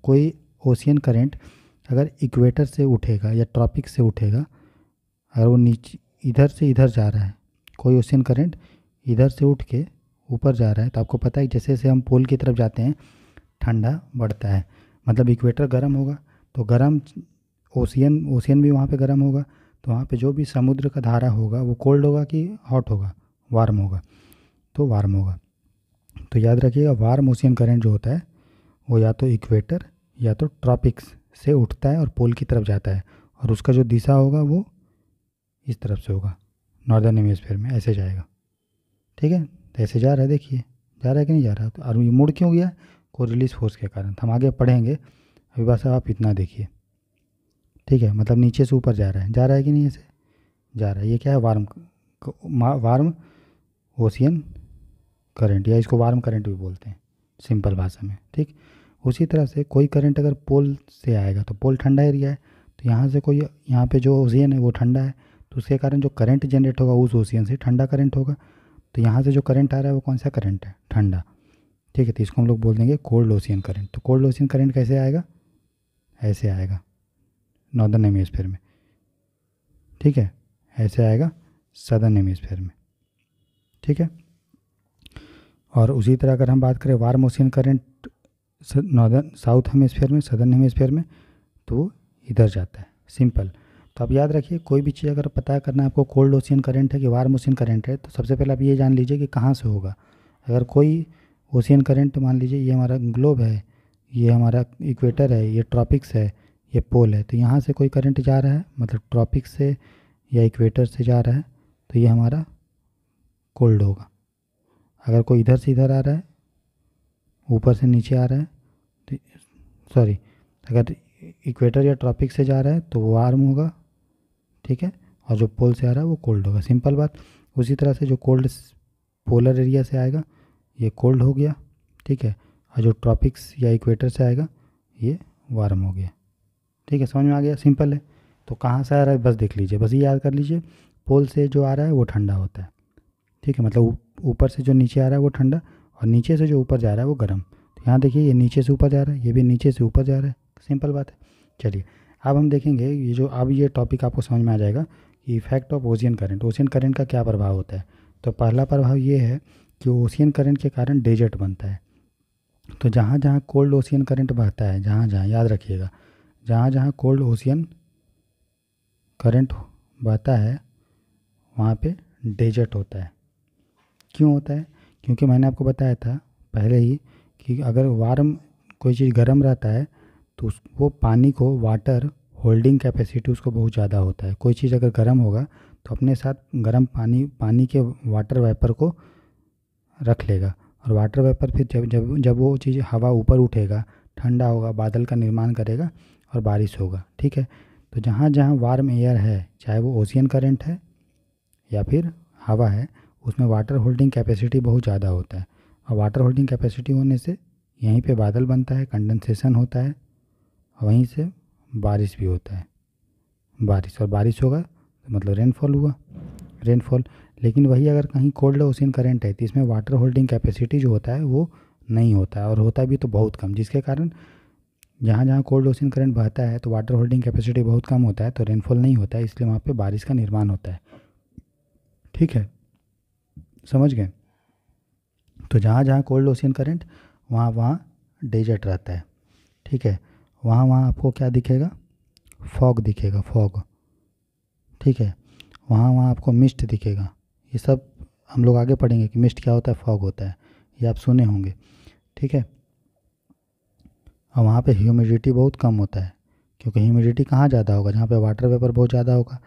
कोई ओशियन करेंट अगर इक्वेटर से उठेगा या ट्रॉपिक से उठेगा अगर वो नीचे इधर से इधर जा रहा है कोई ओशियन करेंट इधर से उठ के ऊपर जा रहा है तो आपको पता है जैसे जैसे हम पोल की तरफ जाते हैं ठंडा बढ़ता है मतलब इक्वेटर गर्म होगा तो गर्म ओशियन ओशियन भी वहाँ पे गर्म होगा तो वहाँ पे जो भी समुद्र का धारा होगा वो कोल्ड होगा कि हॉट होगा वार्म होगा तो वार्म होगा तो याद रखिएगा वार्म ओशियन करंट जो होता है वो या तो इक्वेटर या तो ट्रॉपिक्स से उठता है और पोल की तरफ जाता है और उसका जो दिशा होगा वो इस तरफ से होगा नॉर्दर्न एमोस्फेयर में ऐसे जाएगा ठीक है तो ऐसे जा रहा है देखिए जा रहा है कि नहीं जा रहा तो और ये मुड़ क्यों गया को रिलीज फोर्स के कारण हम आगे पढ़ेंगे अभी बस आप इतना देखिए ठीक है मतलब नीचे से ऊपर जा रहा है जा रहा है कि नहीं ऐसे जा रहा है ये क्या है वार्म वार्म ओशियन करंट या इसको वार्म करंट भी बोलते हैं सिंपल भाषा में ठीक उसी तरह से कोई करंट अगर पोल से आएगा तो पोल ठंडा एरिया है तो यहाँ से कोई यहाँ पे जो ओशियन है वो ठंडा है तो उसके कारण जो करंट जनरेट होगा उस ओशियन से ठंडा करंट होगा तो यहाँ से जो करंट आ रहा है वो कौन सा करंट है ठंडा ठीक है तो इसको हम लोग बोल देंगे कोल्ड ओशियन करंट तो कोल्ड ओशियन करंट कैसे आएगा ऐसे आएगा नॉर्दर्न हेमिस्फेयर में ठीक है ऐसे आएगा सदर्न हेमिस्फेयर में ठीक है और उसी तरह अगर हम बात करें warm ocean current northern south hemisphere में सदर्न हेमिस्फेयर में तो इधर जाता है सिंपल तो आप याद रखिए कोई भी चीज़ अगर पता करना है आपको कोल्ड ओशियन करंट है कि वार्म ओशियन करंट है तो सबसे पहले आप ये जान लीजिए कि कहाँ से होगा अगर कोई ओशियन करंट मान लीजिए ये हमारा ग्लोब है ये हमारा इक्वेटर है ये ट्रॉपिक्स है ये पोल है तो यहाँ से कोई करंट जा रहा है मतलब ट्रॉपिक से या इक्वेटर से जा रहा है तो ये हमारा कोल्ड होगा अगर कोई इधर से इधर आ रहा है ऊपर से नीचे आ रहा है तो सॉरी अगर इक्वेटर या ट्रॉपिक से जा रहा है तो वो वार्म होगा ठीक है और जो पोल से आ रहा है वो कोल्ड होगा सिंपल बात उसी तरह से जो कोल्ड पोलर एरिया से आएगा ये कोल्ड हो गया ठीक है और जो ट्रॉपिक्स या इक्वेटर से आएगा ये वार्म हो गया ठीक है समझ में आ गया सिंपल है तो कहाँ से आ रहा है बस देख लीजिए बस ये याद कर लीजिए पोल से जो आ रहा है वो ठंडा होता है ठीक है मतलब ऊपर से जो नीचे आ रहा है वो ठंडा और नीचे से जो ऊपर जा रहा है वो गर्म तो यहाँ देखिए ये नीचे से ऊपर जा रहा है ये भी नीचे से ऊपर जा रहा है सिंपल बात है चलिए अब हम देखेंगे ये जो अब ये टॉपिक आपको समझ में आ जाएगा कि effect of ocean current ocean current का क्या प्रभाव होता है तो पहला प्रभाव ये है कि ओशियन करंट के कारण डेजर्ट बनता है तो जहाँ जहाँ कोल्ड ओशियन करंट बहता है जहाँ जहाँ याद रखिएगा जहाँ जहाँ कोल्ड ओशियन करंट बहता है वहाँ पे डेजर्ट होता है क्यों होता है क्योंकि मैंने आपको बताया था पहले ही कि अगर वार्म कोई चीज़ गर्म रहता है तो उस वो पानी को वाटर होल्डिंग कैपेसिटी उसको बहुत ज़्यादा होता है कोई चीज़ अगर गर्म होगा तो अपने साथ गर्म पानी पानी के वाटर वेपर को रख लेगा और वाटर वेपर फिर जब जब जब वो चीज़ हवा ऊपर उठेगा ठंडा होगा बादल का निर्माण करेगा और बारिश होगा ठीक है तो जहाँ जहाँ वार्म एयर है चाहे वो ओशियन करंट है या फिर हवा है उसमें वाटर होल्डिंग कैपेसिटी बहुत ज़्यादा होता है और वाटर होल्डिंग कैपेसिटी होने से यहीं पे बादल बनता है कंडेंसेशन होता है और वहीं से बारिश भी होता है बारिश और बारिश होगा तो मतलब रेनफॉल हुआ रेनफॉल लेकिन वही अगर कहीं कोल्ड ओशियन करंट है तो इसमें वाटर होल्डिंग कैपेसिटी जो होता है वो नहीं होता है और होता भी तो बहुत कम जिसके कारण जहाँ जहाँ कोल्ड ओशन करंट बहता है तो वाटर होल्डिंग कैपेसिटी बहुत कम होता है तो रेनफॉल नहीं होता है इसलिए वहाँ पे बारिश का निर्माण होता है ठीक है समझ गए तो जहाँ जहाँ कोल्ड ओशन करंट वहाँ वहाँ डेजर्ट रहता है ठीक है वहाँ वहाँ आपको क्या दिखेगा फॉग दिखेगा फॉग ठीक है वहाँ वहाँ आपको मिस्ट दिखेगा ये सब हम लोग आगे पढ़ेंगे कि मिस्ट क्या होता है फॉग होता है ये आप सुने होंगे ठीक है और वहाँ पे ह्यूमिडिटी बहुत कम होता है क्योंकि ह्यूमिडिटी कहाँ ज़्यादा होगा जहाँ पे वाटर वेपर बहुत ज़्यादा होगा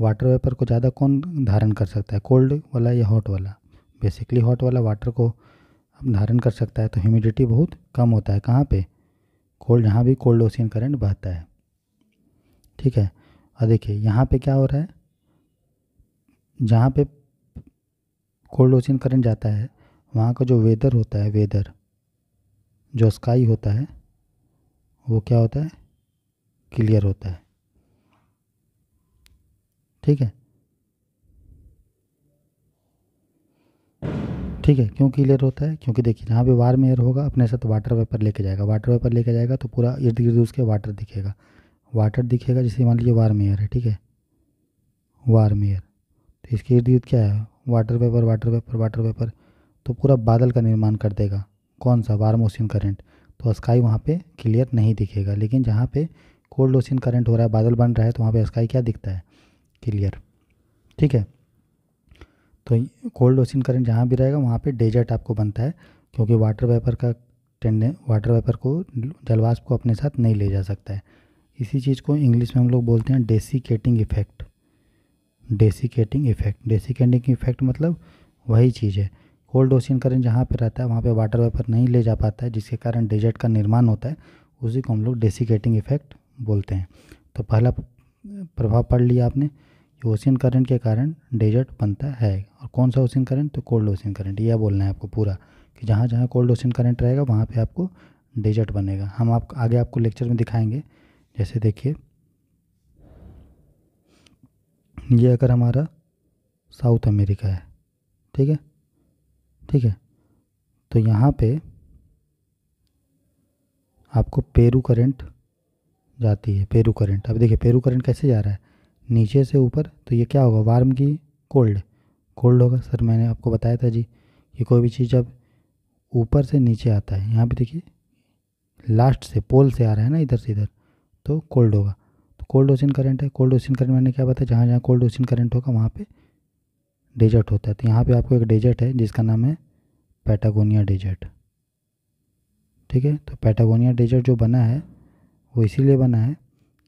वाटर वेपर को ज़्यादा कौन धारण कर सकता है कोल्ड वाला या हॉट वाला बेसिकली हॉट वाला वाटर को अब धारण कर सकता है तो ह्यूमिडिटी बहुत कम होता है कहाँ पे कोल्ड जहाँ भी कोल्ड ओशियन करंट बहता है ठीक है और देखिए यहाँ पे क्या हो रहा है जहाँ पे कोल्ड ओशियन करंट जाता है वहाँ का जो वेदर होता है वेदर जो स्काई होता है वो क्या होता है क्लियर होता है ठीक है ठीक है क्यों क्लियर होता है क्योंकि देखिए जहाँ पे में एयर होगा अपने साथ वाटर वेपर लेके जाएगा वाटर वेपर लेके जाएगा तो पूरा इर्द गिर्द उसके वाटर दिखेगा वाटर दिखेगा जैसे मान लीजिए में एयर है ठीक है में एयर तो इसके इर्द गिर्द क्या है water vapour water vapour water vapour तो पूरा बादल का निर्माण कर देगा कौन सा वार मोशन करेंट तो स्काई वहाँ पे क्लियर नहीं दिखेगा लेकिन जहाँ पे कोल्ड ओशन करंट हो रहा है बादल बन रहा है तो वहाँ पे स्काई क्या दिखता है क्लियर ठीक है तो कोल्ड ओशन करंट जहाँ भी रहेगा वहाँ पे डेजर्ट आपको बनता है क्योंकि वाटर वेपर का टेंडे वाटर वेपर को जलवाष्प को अपने साथ नहीं ले जा सकता है इसी चीज़ को इंग्लिश में हम लोग बोलते हैं desiccating effect desiccating effect desiccating effect मतलब वही चीज़ है कोल्ड ओशियन करंट जहाँ पे रहता है वहाँ पे वाटर वेपर नहीं ले जा पाता है जिसके कारण डेजर्ट का निर्माण होता है उसी को हम लोग डेसिकेटिंग इफेक्ट बोलते हैं तो पहला प्रभाव पड़ लिया आपने कि ओशियन करंट के कारण डेजर्ट बनता है और कौन सा ओशियन करंट तो कोल्ड ओशियन करंट यह बोलना है आपको पूरा कि जहाँ जहाँ कोल्ड ओशियन करंट रहेगा वहाँ पर आपको डेजर्ट बनेगा हम आप आगे आपको लेक्चर में दिखाएंगे जैसे देखिए ये अगर हमारा साउथ अमेरिका है ठीक है ठीक है तो यहाँ पे आपको पेरू करंट जाती है पेरू करंट अब देखिए पेरू करंट कैसे जा रहा है नीचे से ऊपर तो ये क्या होगा वार्म की कोल्ड कोल्ड होगा सर मैंने आपको बताया था जी कि कोई भी चीज़ जब ऊपर से नीचे आता है यहाँ पे देखिए लास्ट से पोल से आ रहा है ना इधर से इधर तो कोल्ड होगा तो कोल्ड ओशन करंट है कोल्ड ओशन करंट मैंने क्या बताया जहाँ जहाँ कोल्ड ओशन करंट होगा वहाँ पर डेजर्ट होता है तो यहाँ पे आपको एक डेजर्ट है जिसका नाम है पैटागोनिया डेजर्ट ठीक है तो पैटागोनिया डेजर्ट जो बना है वो इसीलिए बना है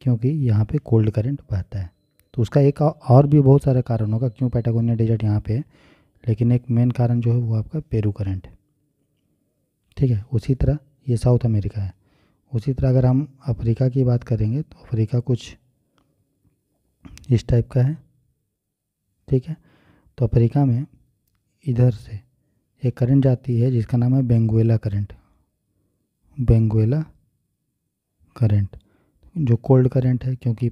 क्योंकि यहाँ पे कोल्ड करंट बहता है तो उसका एक और भी बहुत सारा कारण होगा क्यों पैटागोनिया डेजर्ट यहाँ पे है लेकिन एक मेन कारण जो है वो आपका पेरू करंट है ठीक है उसी तरह ये साउथ अमेरिका है उसी तरह अगर हम अफ्रीका की बात करेंगे तो अफ्रीका कुछ इस टाइप का है ठीक है तो अफ्रीका में इधर से एक करंट जाती है जिसका नाम है बेंगुएला करंट बेंगुएला करंट जो कोल्ड करंट है क्योंकि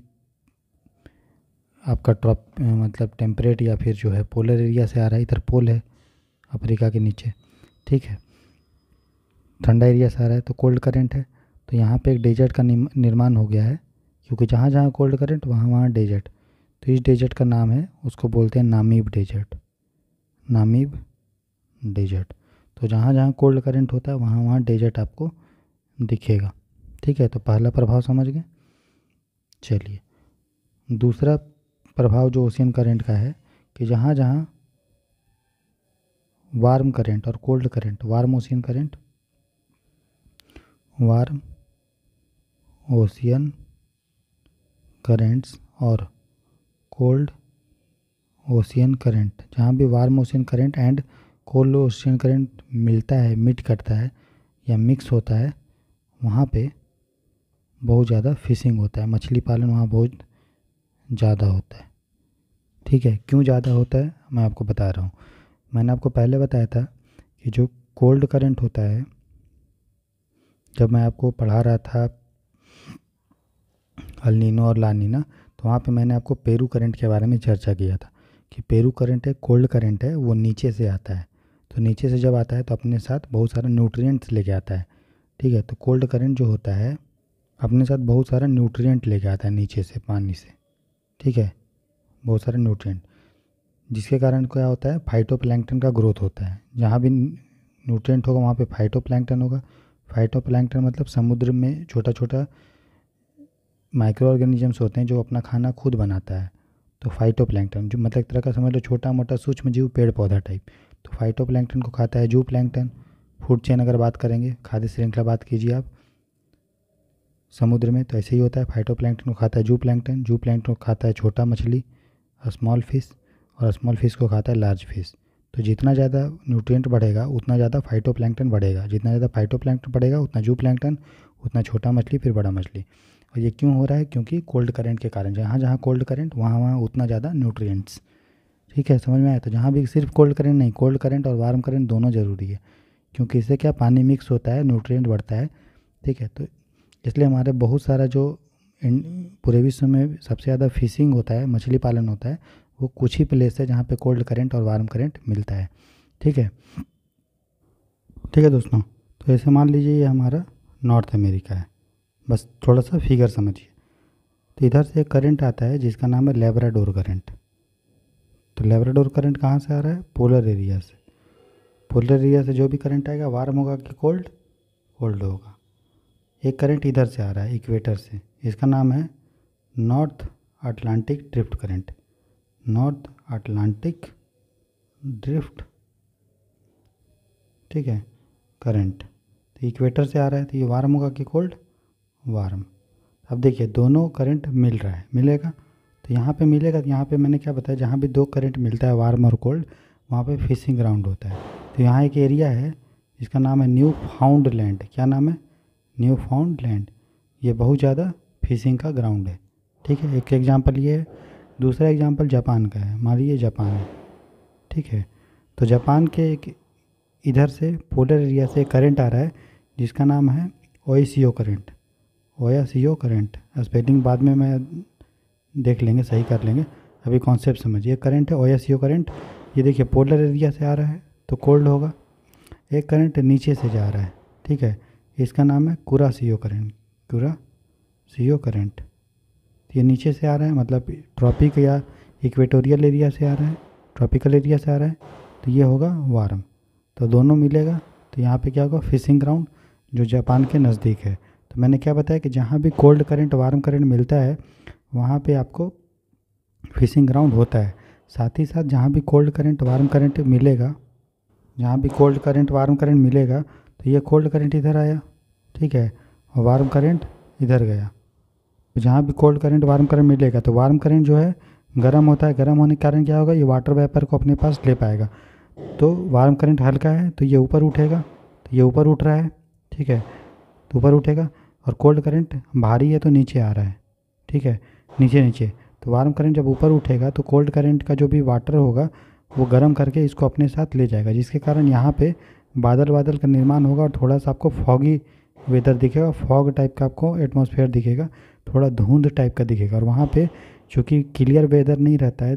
आपका ट्रॉप मतलब टेम्परेट या फिर जो है पोलर एरिया से आ रहा है इधर पोल है अफ्रीका के नीचे ठीक है ठंडा एरिया से आ रहा है तो कोल्ड करंट है तो यहाँ पे एक डेजर्ट का निर्माण हो गया है क्योंकि जहाँ जहाँ कोल्ड करंट वहाँ वहाँ डेजर्ट तो इस डेजर्ट का नाम है उसको बोलते हैं नामीब डेजर्ट नामीब डेजर्ट तो जहाँ जहाँ कोल्ड करंट होता है वहाँ वहाँ डेजर्ट आपको दिखेगा ठीक है तो पहला प्रभाव समझ गए चलिए दूसरा प्रभाव जो ओशियन करंट का है कि जहाँ जहाँ वार्म करंट और cold current warm ocean current warm ocean currents और कोल्ड ओशियन करंट जहाँ भी warm ocean current and cold ocean current मिलता है मिट करता है या मिक्स होता है वहाँ पे बहुत ज़्यादा फिशिंग होता है मछली पालन वहाँ बहुत ज़्यादा होता है ठीक है क्यों ज़्यादा होता है मैं आपको बता रहा हूँ मैंने आपको पहले बताया था कि जो कोल्ड करंट होता है जब मैं आपको पढ़ा रहा था अलिनो और लानीना वहाँ पे मैंने आपको पेरू करंट के बारे में चर्चा किया था कि पेरू करंट है कोल्ड करंट है वो नीचे से आता है तो नीचे से जब आता है तो अपने साथ बहुत सारा न्यूट्रिएंट्स लेके आता है ठीक है तो कोल्ड करंट जो होता है अपने साथ बहुत सारा न्यूट्रियट लेके आता है नीचे से पानी से ठीक है बहुत सारे न्यूट्रियट जिसके कारण क्या होता है फाइटो का ग्रोथ होता है जहाँ भी न्यूट्रियट होगा वहाँ पर फाइटो होगा फाइटो मतलब समुद्र में छोटा छोटा माइक्रो ऑर्गेनिजम्स होते हैं जो अपना खाना खुद बनाता है तो फाइटो जो मतलब एक तरह का समझ लो छोटा मोटा सूक्ष्म जीव पेड़ पौधा टाइप तो फाइटो को खाता है जू प्लैंगटन फूड चेन अगर बात करेंगे खाद्य श्रृंखला बात कीजिए आप समुद्र में तो ऐसे ही होता है फाइटो को खाता है जू प्लैंगटन जू प्लैंगटन को खाता है छोटा मछली स्मॉल फिश और स्मॉल फिश को खाता है लार्ज फिश तो जितना ज़्यादा न्यूट्रिएंट बढ़ेगा उतना ज़्यादा फाइटोप्लैंकटन बढ़ेगा जितना ज़्यादा फाइटोप्लैंकटन बढ़ेगा उतना जू प्लैंगटन उतना छोटा मछली फिर बड़ा मछली और ये क्यों हो रहा है क्योंकि कोल्ड करंट के कारण जहाँ जहाँ कोल्ड करंट वहाँ वहाँ उतना ज़्यादा न्यूट्रिएंट्स ठीक है समझ में आया तो जहाँ भी सिर्फ कोल्ड करंट नहीं कोल्ड करंट और वार्म करंट दोनों ज़रूरी है क्योंकि इससे क्या पानी मिक्स होता है न्यूट्रिएंट बढ़ता है ठीक है तो इसलिए हमारे बहुत सारा जो पूरे विश्व में सबसे ज़्यादा फिशिंग होता है मछली पालन होता है वो कुछ ही प्लेस है जहाँ पे कोल्ड करेंट और वार्म करेंट मिलता है ठीक है ठीक है दोस्तों तो ऐसे मान लीजिए ये हमारा नॉर्थ अमेरिका है बस थोड़ा सा फिगर समझिए तो इधर से एक करंट आता है जिसका नाम है लेबराडोर करंट तो लेबराडोर करंट कहाँ से आ रहा है पोलर एरिया से पोलर एरिया से जो भी करंट आएगा वार्म होगा कि कोल्ड कोल्ड होगा एक करंट इधर से आ रहा है इक्वेटर से इसका नाम है North Atlantic drift current North Atlantic drift ठीक है करंट तो इक्वेटर से आ रहा है तो ये वार्म होगा कि कोल्ड वार्म अब देखिए दोनों करंट मिल रहा है मिलेगा तो यहाँ पे मिलेगा तो यहाँ पे मैंने क्या बताया जहाँ भी दो करंट मिलता है वार्म और कोल्ड वहाँ पे फिशिंग ग्राउंड होता है तो यहाँ एक एरिया है जिसका नाम है न्यू फाउंड लैंड क्या नाम है न्यू फाउंड लैंड ये बहुत ज़्यादा फिशिंग का ग्राउंड है ठीक है एक एग्ज़ाम्पल ये है दूसरा एग्ज़ाम्पल जापान का है मान लीजिए जापान है ठीक है तो जापान के एक इधर से पोलर एरिया से करंट आ रहा है जिसका नाम है ओ करंट ओ या सी ओ करेंट स्पेलिंग बाद में मैं देख लेंगे सही कर लेंगे अभी कॉन्सेप्ट समझिए करंट है ओ या सी ओ करेंट ये देखिए पोलर एरिया से आ रहा है तो कोल्ड होगा एक करंट नीचे से जा रहा है ठीक है इसका नाम है कुरा सी ओ करेंट कुरा सी ओ करेंट ये नीचे से आ रहा है मतलब ट्रॉपिक या इक्वेटोरियल एरिया से आ रहा है ट्रॉपिकल एरिया से आ रहा है तो ये होगा वारम तो दोनों मिलेगा तो यहाँ पर क्या होगा फिशिंग ग्राउंड जो जापान के नज़दीक है तो मैंने क्या बताया कि जहाँ भी कोल्ड करंट वार्म करंट मिलता है वहाँ पे आपको फिशिंग ग्राउंड होता है साथ ही साथ जहाँ भी कोल्ड करंट वार्म करंट मिलेगा जहाँ भी कोल्ड करंट वार्म करंट मिलेगा तो ये कोल्ड करंट इधर आया ठीक है और वार्म करंट इधर गया तो जहाँ भी कोल्ड करंट वार्म करंट मिलेगा तो वार्म करंट जो है गर्म होता है गर्म होने के कारण क्या होगा ये वाटर वेपर को अपने पास ले पाएगा तो वार्म करंट हल्का है तो ये ऊपर उठेगा तो ये ऊपर उठ रहा है ठीक है तो ऊपर उठेगा और कोल्ड करंट भारी है तो नीचे आ रहा है ठीक है नीचे नीचे तो वार्म करंट जब ऊपर उठेगा तो कोल्ड करंट का जो भी वाटर होगा वो गर्म करके इसको अपने साथ ले जाएगा जिसके कारण यहाँ पे बादल बादल का निर्माण होगा और थोड़ा सा आपको फॉगी वेदर दिखेगा फॉग टाइप का आपको एटमोसफेयर दिखेगा थोड़ा धुंध टाइप का दिखेगा और वहाँ पर चूँकि क्लियर वेदर नहीं रहता है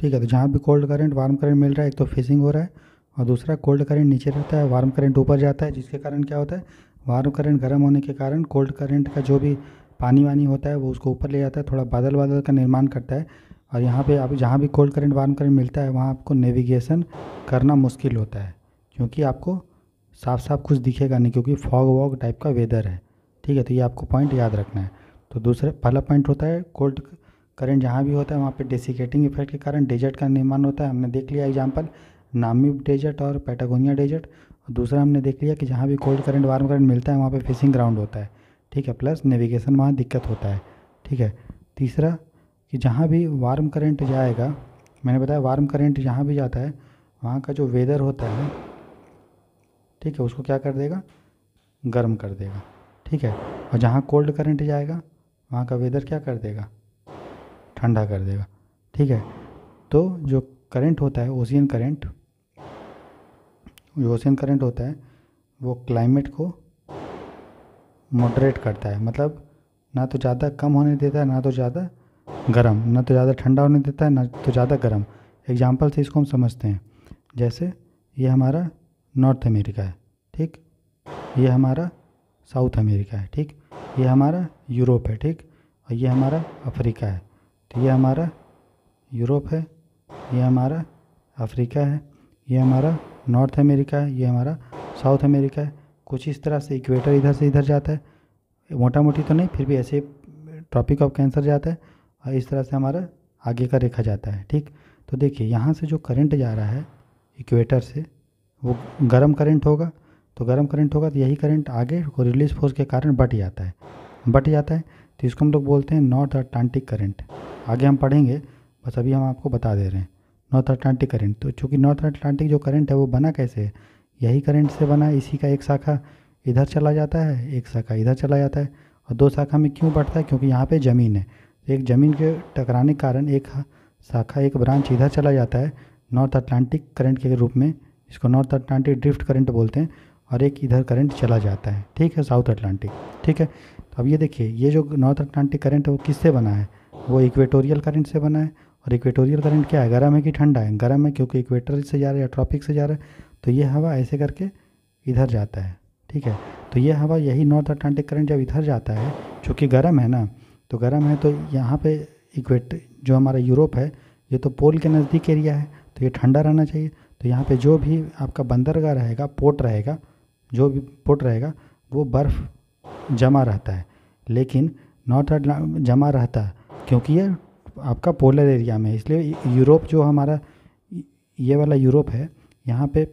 ठीक है तो जहाँ भी कोल्ड करंट वार्म करंट मिल रहा है एक तो फिशिंग हो रहा है और दूसरा कोल्ड करंट नीचे रहता है वार्म करंट ऊपर जाता है जिसके कारण क्या होता है वारू करंट गर्म होने के कारण कोल्ड करंट का जो भी पानी वानी होता है वो उसको ऊपर ले जाता है थोड़ा बादल वादल का निर्माण करता है और यहाँ पे आप जहाँ भी कोल्ड करंट वार्म करंट मिलता है वहाँ आपको नेविगेशन करना मुश्किल होता है क्योंकि आपको साफ साफ कुछ दिखेगा नहीं क्योंकि फॉग वॉग टाइप का वेदर है ठीक है तो ये आपको पॉइंट याद रखना है तो दूसरा पहला पॉइंट होता है कोल्ड करंट जहाँ भी होता है वहाँ पर डेसिकेटिंग इफेक्ट के कारण डेजर्ट का निर्माण होता है हमने देख लिया एग्जाम्पल नामी डेजर्ट और पैटागोनिया डेजर्ट दूसरा हमने देख लिया कि जहाँ भी कोल्ड करंट वार्म करंट मिलता है वहाँ पे फिशिंग ग्राउंड होता है ठीक है प्लस नेविगेशन वहाँ दिक्कत होता है ठीक है तीसरा कि जहाँ भी वार्म करंट जाएगा मैंने बताया वार्म करंट जहाँ भी जाता है वहाँ का जो वेदर होता है ठीक है उसको क्या कर देगा गर्म कर देगा ठीक है और जहाँ कोल्ड करंट जाएगा वहाँ का वेदर क्या कर देगा ठंडा कर देगा ठीक है तो जो करंट होता है ओशियन करंट योसियन करंट होता है वो क्लाइमेट को मॉडरेट करता है मतलब ना तो ज़्यादा कम होने देता है ना तो ज़्यादा गर्म ना तो ज़्यादा ठंडा होने देता है ना तो ज़्यादा गर्म एग्जाम्पल से इसको हम समझते हैं जैसे ये हमारा नॉर्थ अमेरिका है ठीक ये हमारा साउथ अमेरिका है ठीक ये हमारा यूरोप है ठीक और ये हमारा अफ्रीका है तो ये हमारा यूरोप है ये हमारा अफ्रीका है ये हमारा नॉर्थ अमेरिका है ये हमारा साउथ अमेरिका है कुछ इस तरह से इक्वेटर इधर से इधर जाता है मोटा मोटी तो नहीं फिर भी ऐसे ट्रॉपिक ऑफ कैंसर जाता है और इस तरह से हमारा आगे का रेखा जाता है ठीक तो देखिए यहाँ से जो करंट जा रहा है इक्वेटर से वो गर्म करंट होगा तो गर्म करंट होगा तो यही करंट आगे को रिलीज फोर्स के कारण बट जाता है बट जाता है तो इसको हम लोग बोलते हैं नॉर्थ अटलांटिक करंट आगे हम पढ़ेंगे बस अभी हम आपको बता दे रहे हैं नॉर्थ अटलांटिक करंट तो चूँकि नॉर्थ अटलांटिक जो करंट है वो बना कैसे है यही करंट से बना इसी का एक शाखा इधर चला जाता है एक शाखा इधर चला जाता है और दो शाखा में क्यों बढ़ता है क्योंकि यहाँ पे ज़मीन है तो एक ज़मीन के टकराने के कारण एक शाखा एक ब्रांच इधर चला जाता है नॉर्थ अटलांटिक करंट के रूप में इसको नॉर्थ अटलांटिक ड्रिफ्ट करंट बोलते हैं और एक इधर करंट चला जाता है ठीक है साउथ अटलांटिक ठीक है तो अब ये देखिए ये जो नॉर्थ अटलांटिक करंट है वो किससे बना है वो इक्वेटोरियल करंट से बना है और इक्वेटोरियल करंट क्या है गर्म है कि ठंडा है गर्म है क्योंकि इक्वेटर से जा रहा है या ट्रॉपिक से जा रहा है तो ये हवा ऐसे करके इधर जाता है ठीक है तो ये हवा यही नॉर्थ अटलांटिक करंट जब इधर जाता है चूँकि गर्म है ना तो गर्म है तो यहाँ पर इक्वेट जो हमारा यूरोप है ये तो पोल के नज़दीक एरिया है तो ये ठंडा रहना चाहिए तो यहाँ पर जो भी आपका बंदरगाह रहेगा पोर्ट रहेगा जो भी पोर्ट रहेगा वो बर्फ़ जमा रहता है लेकिन नॉर्थ जमा रहता है क्योंकि ये आपका पोलर एरिया में इसलिए यूरोप जो हमारा ये वाला यूरोप है यहाँ पे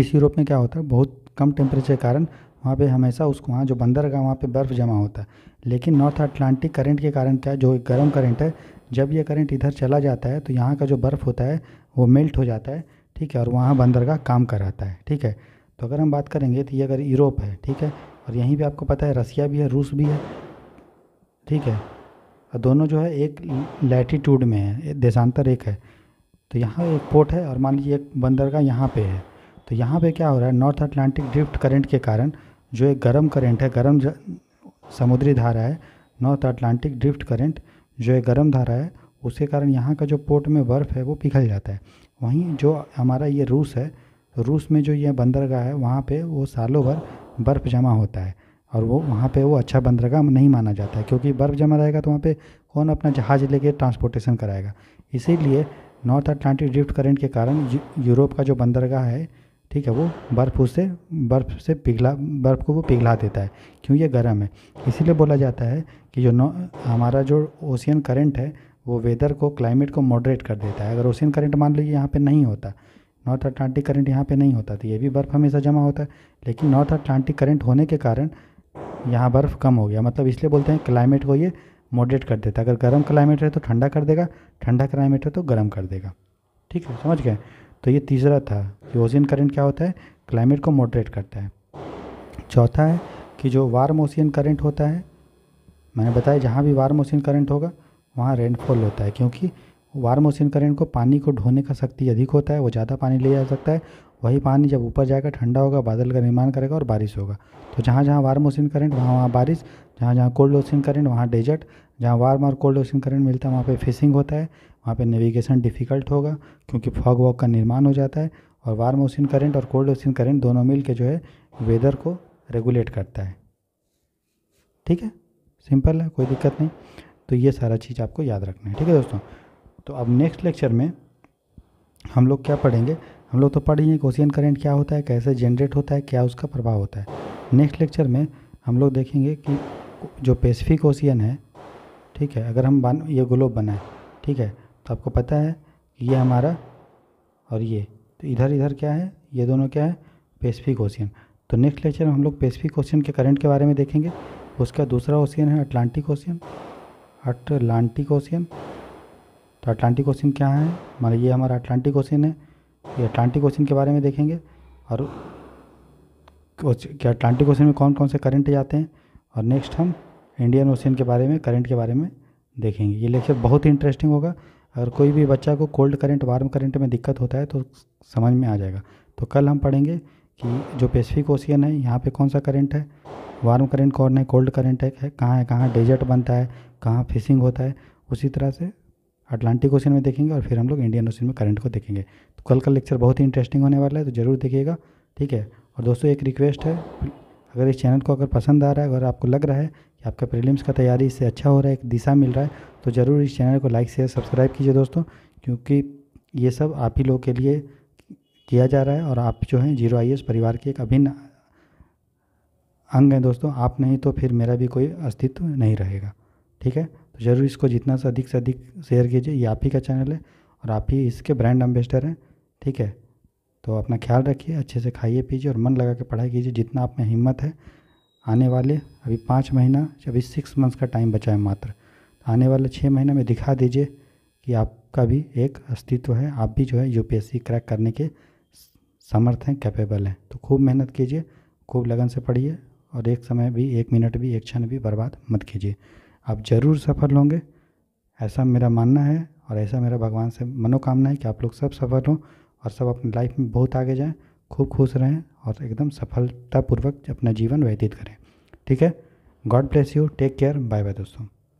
इस यूरोप में क्या होता है बहुत कम टेम्परेचर के कारण वहाँ पे हमेशा उसको वहाँ जो का वहाँ पे बर्फ़ जमा होता है लेकिन नॉर्थ अटलांटिक करंट के कारण क्या जो गर्म करंट है जब ये करंट इधर चला जाता है तो यहाँ का जो बर्फ़ होता है वो मेल्ट हो जाता है ठीक है और वहाँ का काम कराता है ठीक है तो अगर हम बात करेंगे तो ये अगर यूरोप है ठीक है और यहीं पर आपको पता है रसिया भी है रूस भी है ठीक है और दोनों जो है एक लैटीट्यूड में है देशांतर एक है तो यहाँ एक पोर्ट है और मान लीजिए एक बंदरगाह यहाँ पे है तो यहाँ पे क्या हो रहा है नॉर्थ अटलांटिक ड्रिफ्ट करंट के कारण जो एक गर्म करंट है गर्म समुद्री धारा है नॉर्थ अटलांटिक ड्रिफ्ट करंट जो एक गर्म धारा है उसके कारण यहाँ का जो पोर्ट में बर्फ़ है वो पिघल जाता है वहीं जो हमारा ये रूस है रूस में जो ये बंदरगाह है वहाँ पर वो सालों भर बर्फ़ जमा होता है और वो वहाँ पे वो अच्छा बंदरगाह नहीं माना जाता है क्योंकि बर्फ़ जमा रहेगा तो वहाँ पे कौन अपना जहाज़ लेके ट्रांसपोर्टेशन कराएगा इसीलिए नॉर्थ अटलांटिक ड्रिफ्ट करंट के कारण यूरोप का जो बंदरगाह है ठीक है वो बर्फ़ उससे बर्फ़ से पिघला बर्फ़ को वो पिघला देता है क्यों ये गर्म है इसीलिए बोला जाता है कि जो हमारा जो ओशियन करंट है वो वेदर को क्लाइमेट को मॉडरेट कर देता है अगर ओशियन करंट मान लीजिए यहाँ पर नहीं होता नॉर्थ अटलांटिक करंट यहाँ पे नहीं होता तो ये भी बर्फ़ हमेशा जमा होता है लेकिन नॉर्थ अटलांटिक करंट होने के कारण यहाँ बर्फ़ कम हो गया मतलब इसलिए बोलते हैं क्लाइमेट को ये मॉडरेट कर देता है अगर गर्म क्लाइमेट है तो ठंडा कर देगा ठंडा क्लाइमेट है तो गर्म कर देगा ठीक है समझ गए तो ये तीसरा था कि ओशियन करंट क्या होता है क्लाइमेट को मॉडरेट करता है चौथा है कि जो वार्म ओशियन करंट होता है मैंने बताया जहाँ भी वार्म ओशियन करंट होगा वहाँ रेनफॉल होता है क्योंकि वार्म ओशियन करंट को पानी को ढोने का शक्ति अधिक होता है वो ज़्यादा पानी ले जा सकता है वही पानी जब ऊपर जाएगा ठंडा होगा बादल का निर्माण करेगा और बारिश होगा तो जहाँ जहाँ वार्म ओसिन करंट वहाँ वहाँ बारिश जहाँ जहाँ कोल्ड ओसिन करंट वहाँ डेजर्ट जहाँ वार्म और कोल्ड ओसिन करंट मिलता है वहाँ पे फिशिंग होता है वहाँ पे नेविगेशन डिफ़िकल्ट होगा क्योंकि फॉग वॉक का निर्माण हो जाता है और वार्म ओसिन करंट और कोल्ड ओसिन करंट दोनों मिल के जो है वेदर को रेगुलेट करता है ठीक है सिंपल है कोई दिक्कत नहीं तो ये सारा चीज़ आपको याद रखना है ठीक है दोस्तों तो अब नेक्स्ट लेक्चर में हम लोग क्या पढ़ेंगे हम लोग तो पढ़ ही कोशियन करेंट क्या होता है कैसे जनरेट होता है क्या उसका प्रभाव होता है नेक्स्ट लेक्चर में हम लोग देखेंगे कि जो पेसिफिक ओशियन है ठीक है अगर हम बन ये ग्लोब बनाए ठीक है तो आपको पता है ये हमारा और ये तो इधर इधर क्या है ये दोनों क्या है पेसिफिक ओशियन तो नेक्स्ट लेक्चर में हम लोग पेसिफिक ओशियन के करंट के बारे में देखेंगे उसका दूसरा ओशियन है अटलांटिक ओशियन अटलांटिक ओशियन तो अटलांटिक ओशियन क्या है मान ये हमारा अटलांटिक ओशियन है ये अटलांटिक ओशन के बारे में देखेंगे और क्या अटलांटिक ओशन में कौन कौन से करंट जाते हैं और नेक्स्ट हम इंडियन ओशन के बारे में करंट के बारे में देखेंगे ये लेक्चर बहुत ही इंटरेस्टिंग होगा अगर कोई भी बच्चा को कोल्ड करंट वार्म करंट में दिक्कत होता है तो समझ में आ जाएगा तो कल हम पढ़ेंगे कि जो पेसिफिक ओशियन है यहाँ पर कौन सा करंट है वार्म करंट कौन है कोल्ड करंट है कहाँ है कहाँ डेजर्ट बनता है कहाँ फिशिंग होता है उसी तरह से अटलांटिक ओशन में देखेंगे और फिर हम लोग इंडियन ओशन में करंट को देखेंगे तो कल का लेक्चर बहुत ही इंटरेस्टिंग होने वाला है तो ज़रूर देखिएगा ठीक है और दोस्तों एक रिक्वेस्ट है अगर इस चैनल को अगर पसंद आ रहा है अगर आपको लग रहा है कि आपका प्रीलिम्स का तैयारी इससे अच्छा हो रहा है एक दिशा मिल रहा है तो ज़रूर इस चैनल को लाइक शेयर सब्सक्राइब कीजिए दोस्तों क्योंकि ये सब आप ही लोगों के लिए किया जा रहा है और आप जो हैं जीरो आई परिवार के एक अभिन्न अंग हैं दोस्तों आप नहीं तो फिर मेरा भी कोई अस्तित्व नहीं रहेगा ठीक है ज़रूर इसको जितना से अधिक से अधिक शेयर कीजिए ये आप ही का चैनल है और आप ही इसके ब्रांड एम्बेसडर हैं ठीक है तो अपना ख्याल रखिए अच्छे से खाइए पीजिए और मन लगा के पढ़ाई कीजिए जितना आप में हिम्मत है आने वाले अभी पाँच महीना अभी सिक्स मंथ्स का टाइम बचा है मात्र तो आने वाले छः महीने में दिखा दीजिए कि आपका भी एक अस्तित्व है आप भी जो है यूपीएससी क्रैक करने के समर्थ हैं कैपेबल हैं तो खूब मेहनत कीजिए खूब लगन से पढ़िए और एक समय भी एक मिनट भी एक क्षण भी बर्बाद मत कीजिए आप ज़रूर सफल होंगे ऐसा मेरा मानना है और ऐसा मेरा भगवान से मनोकामना है कि आप लोग सब सफल हों और सब अपनी लाइफ में बहुत आगे जाएं खूब खुश रहें और एकदम सफलतापूर्वक अपना जीवन व्यतीत करें ठीक है God bless you take care bye bye दोस्तों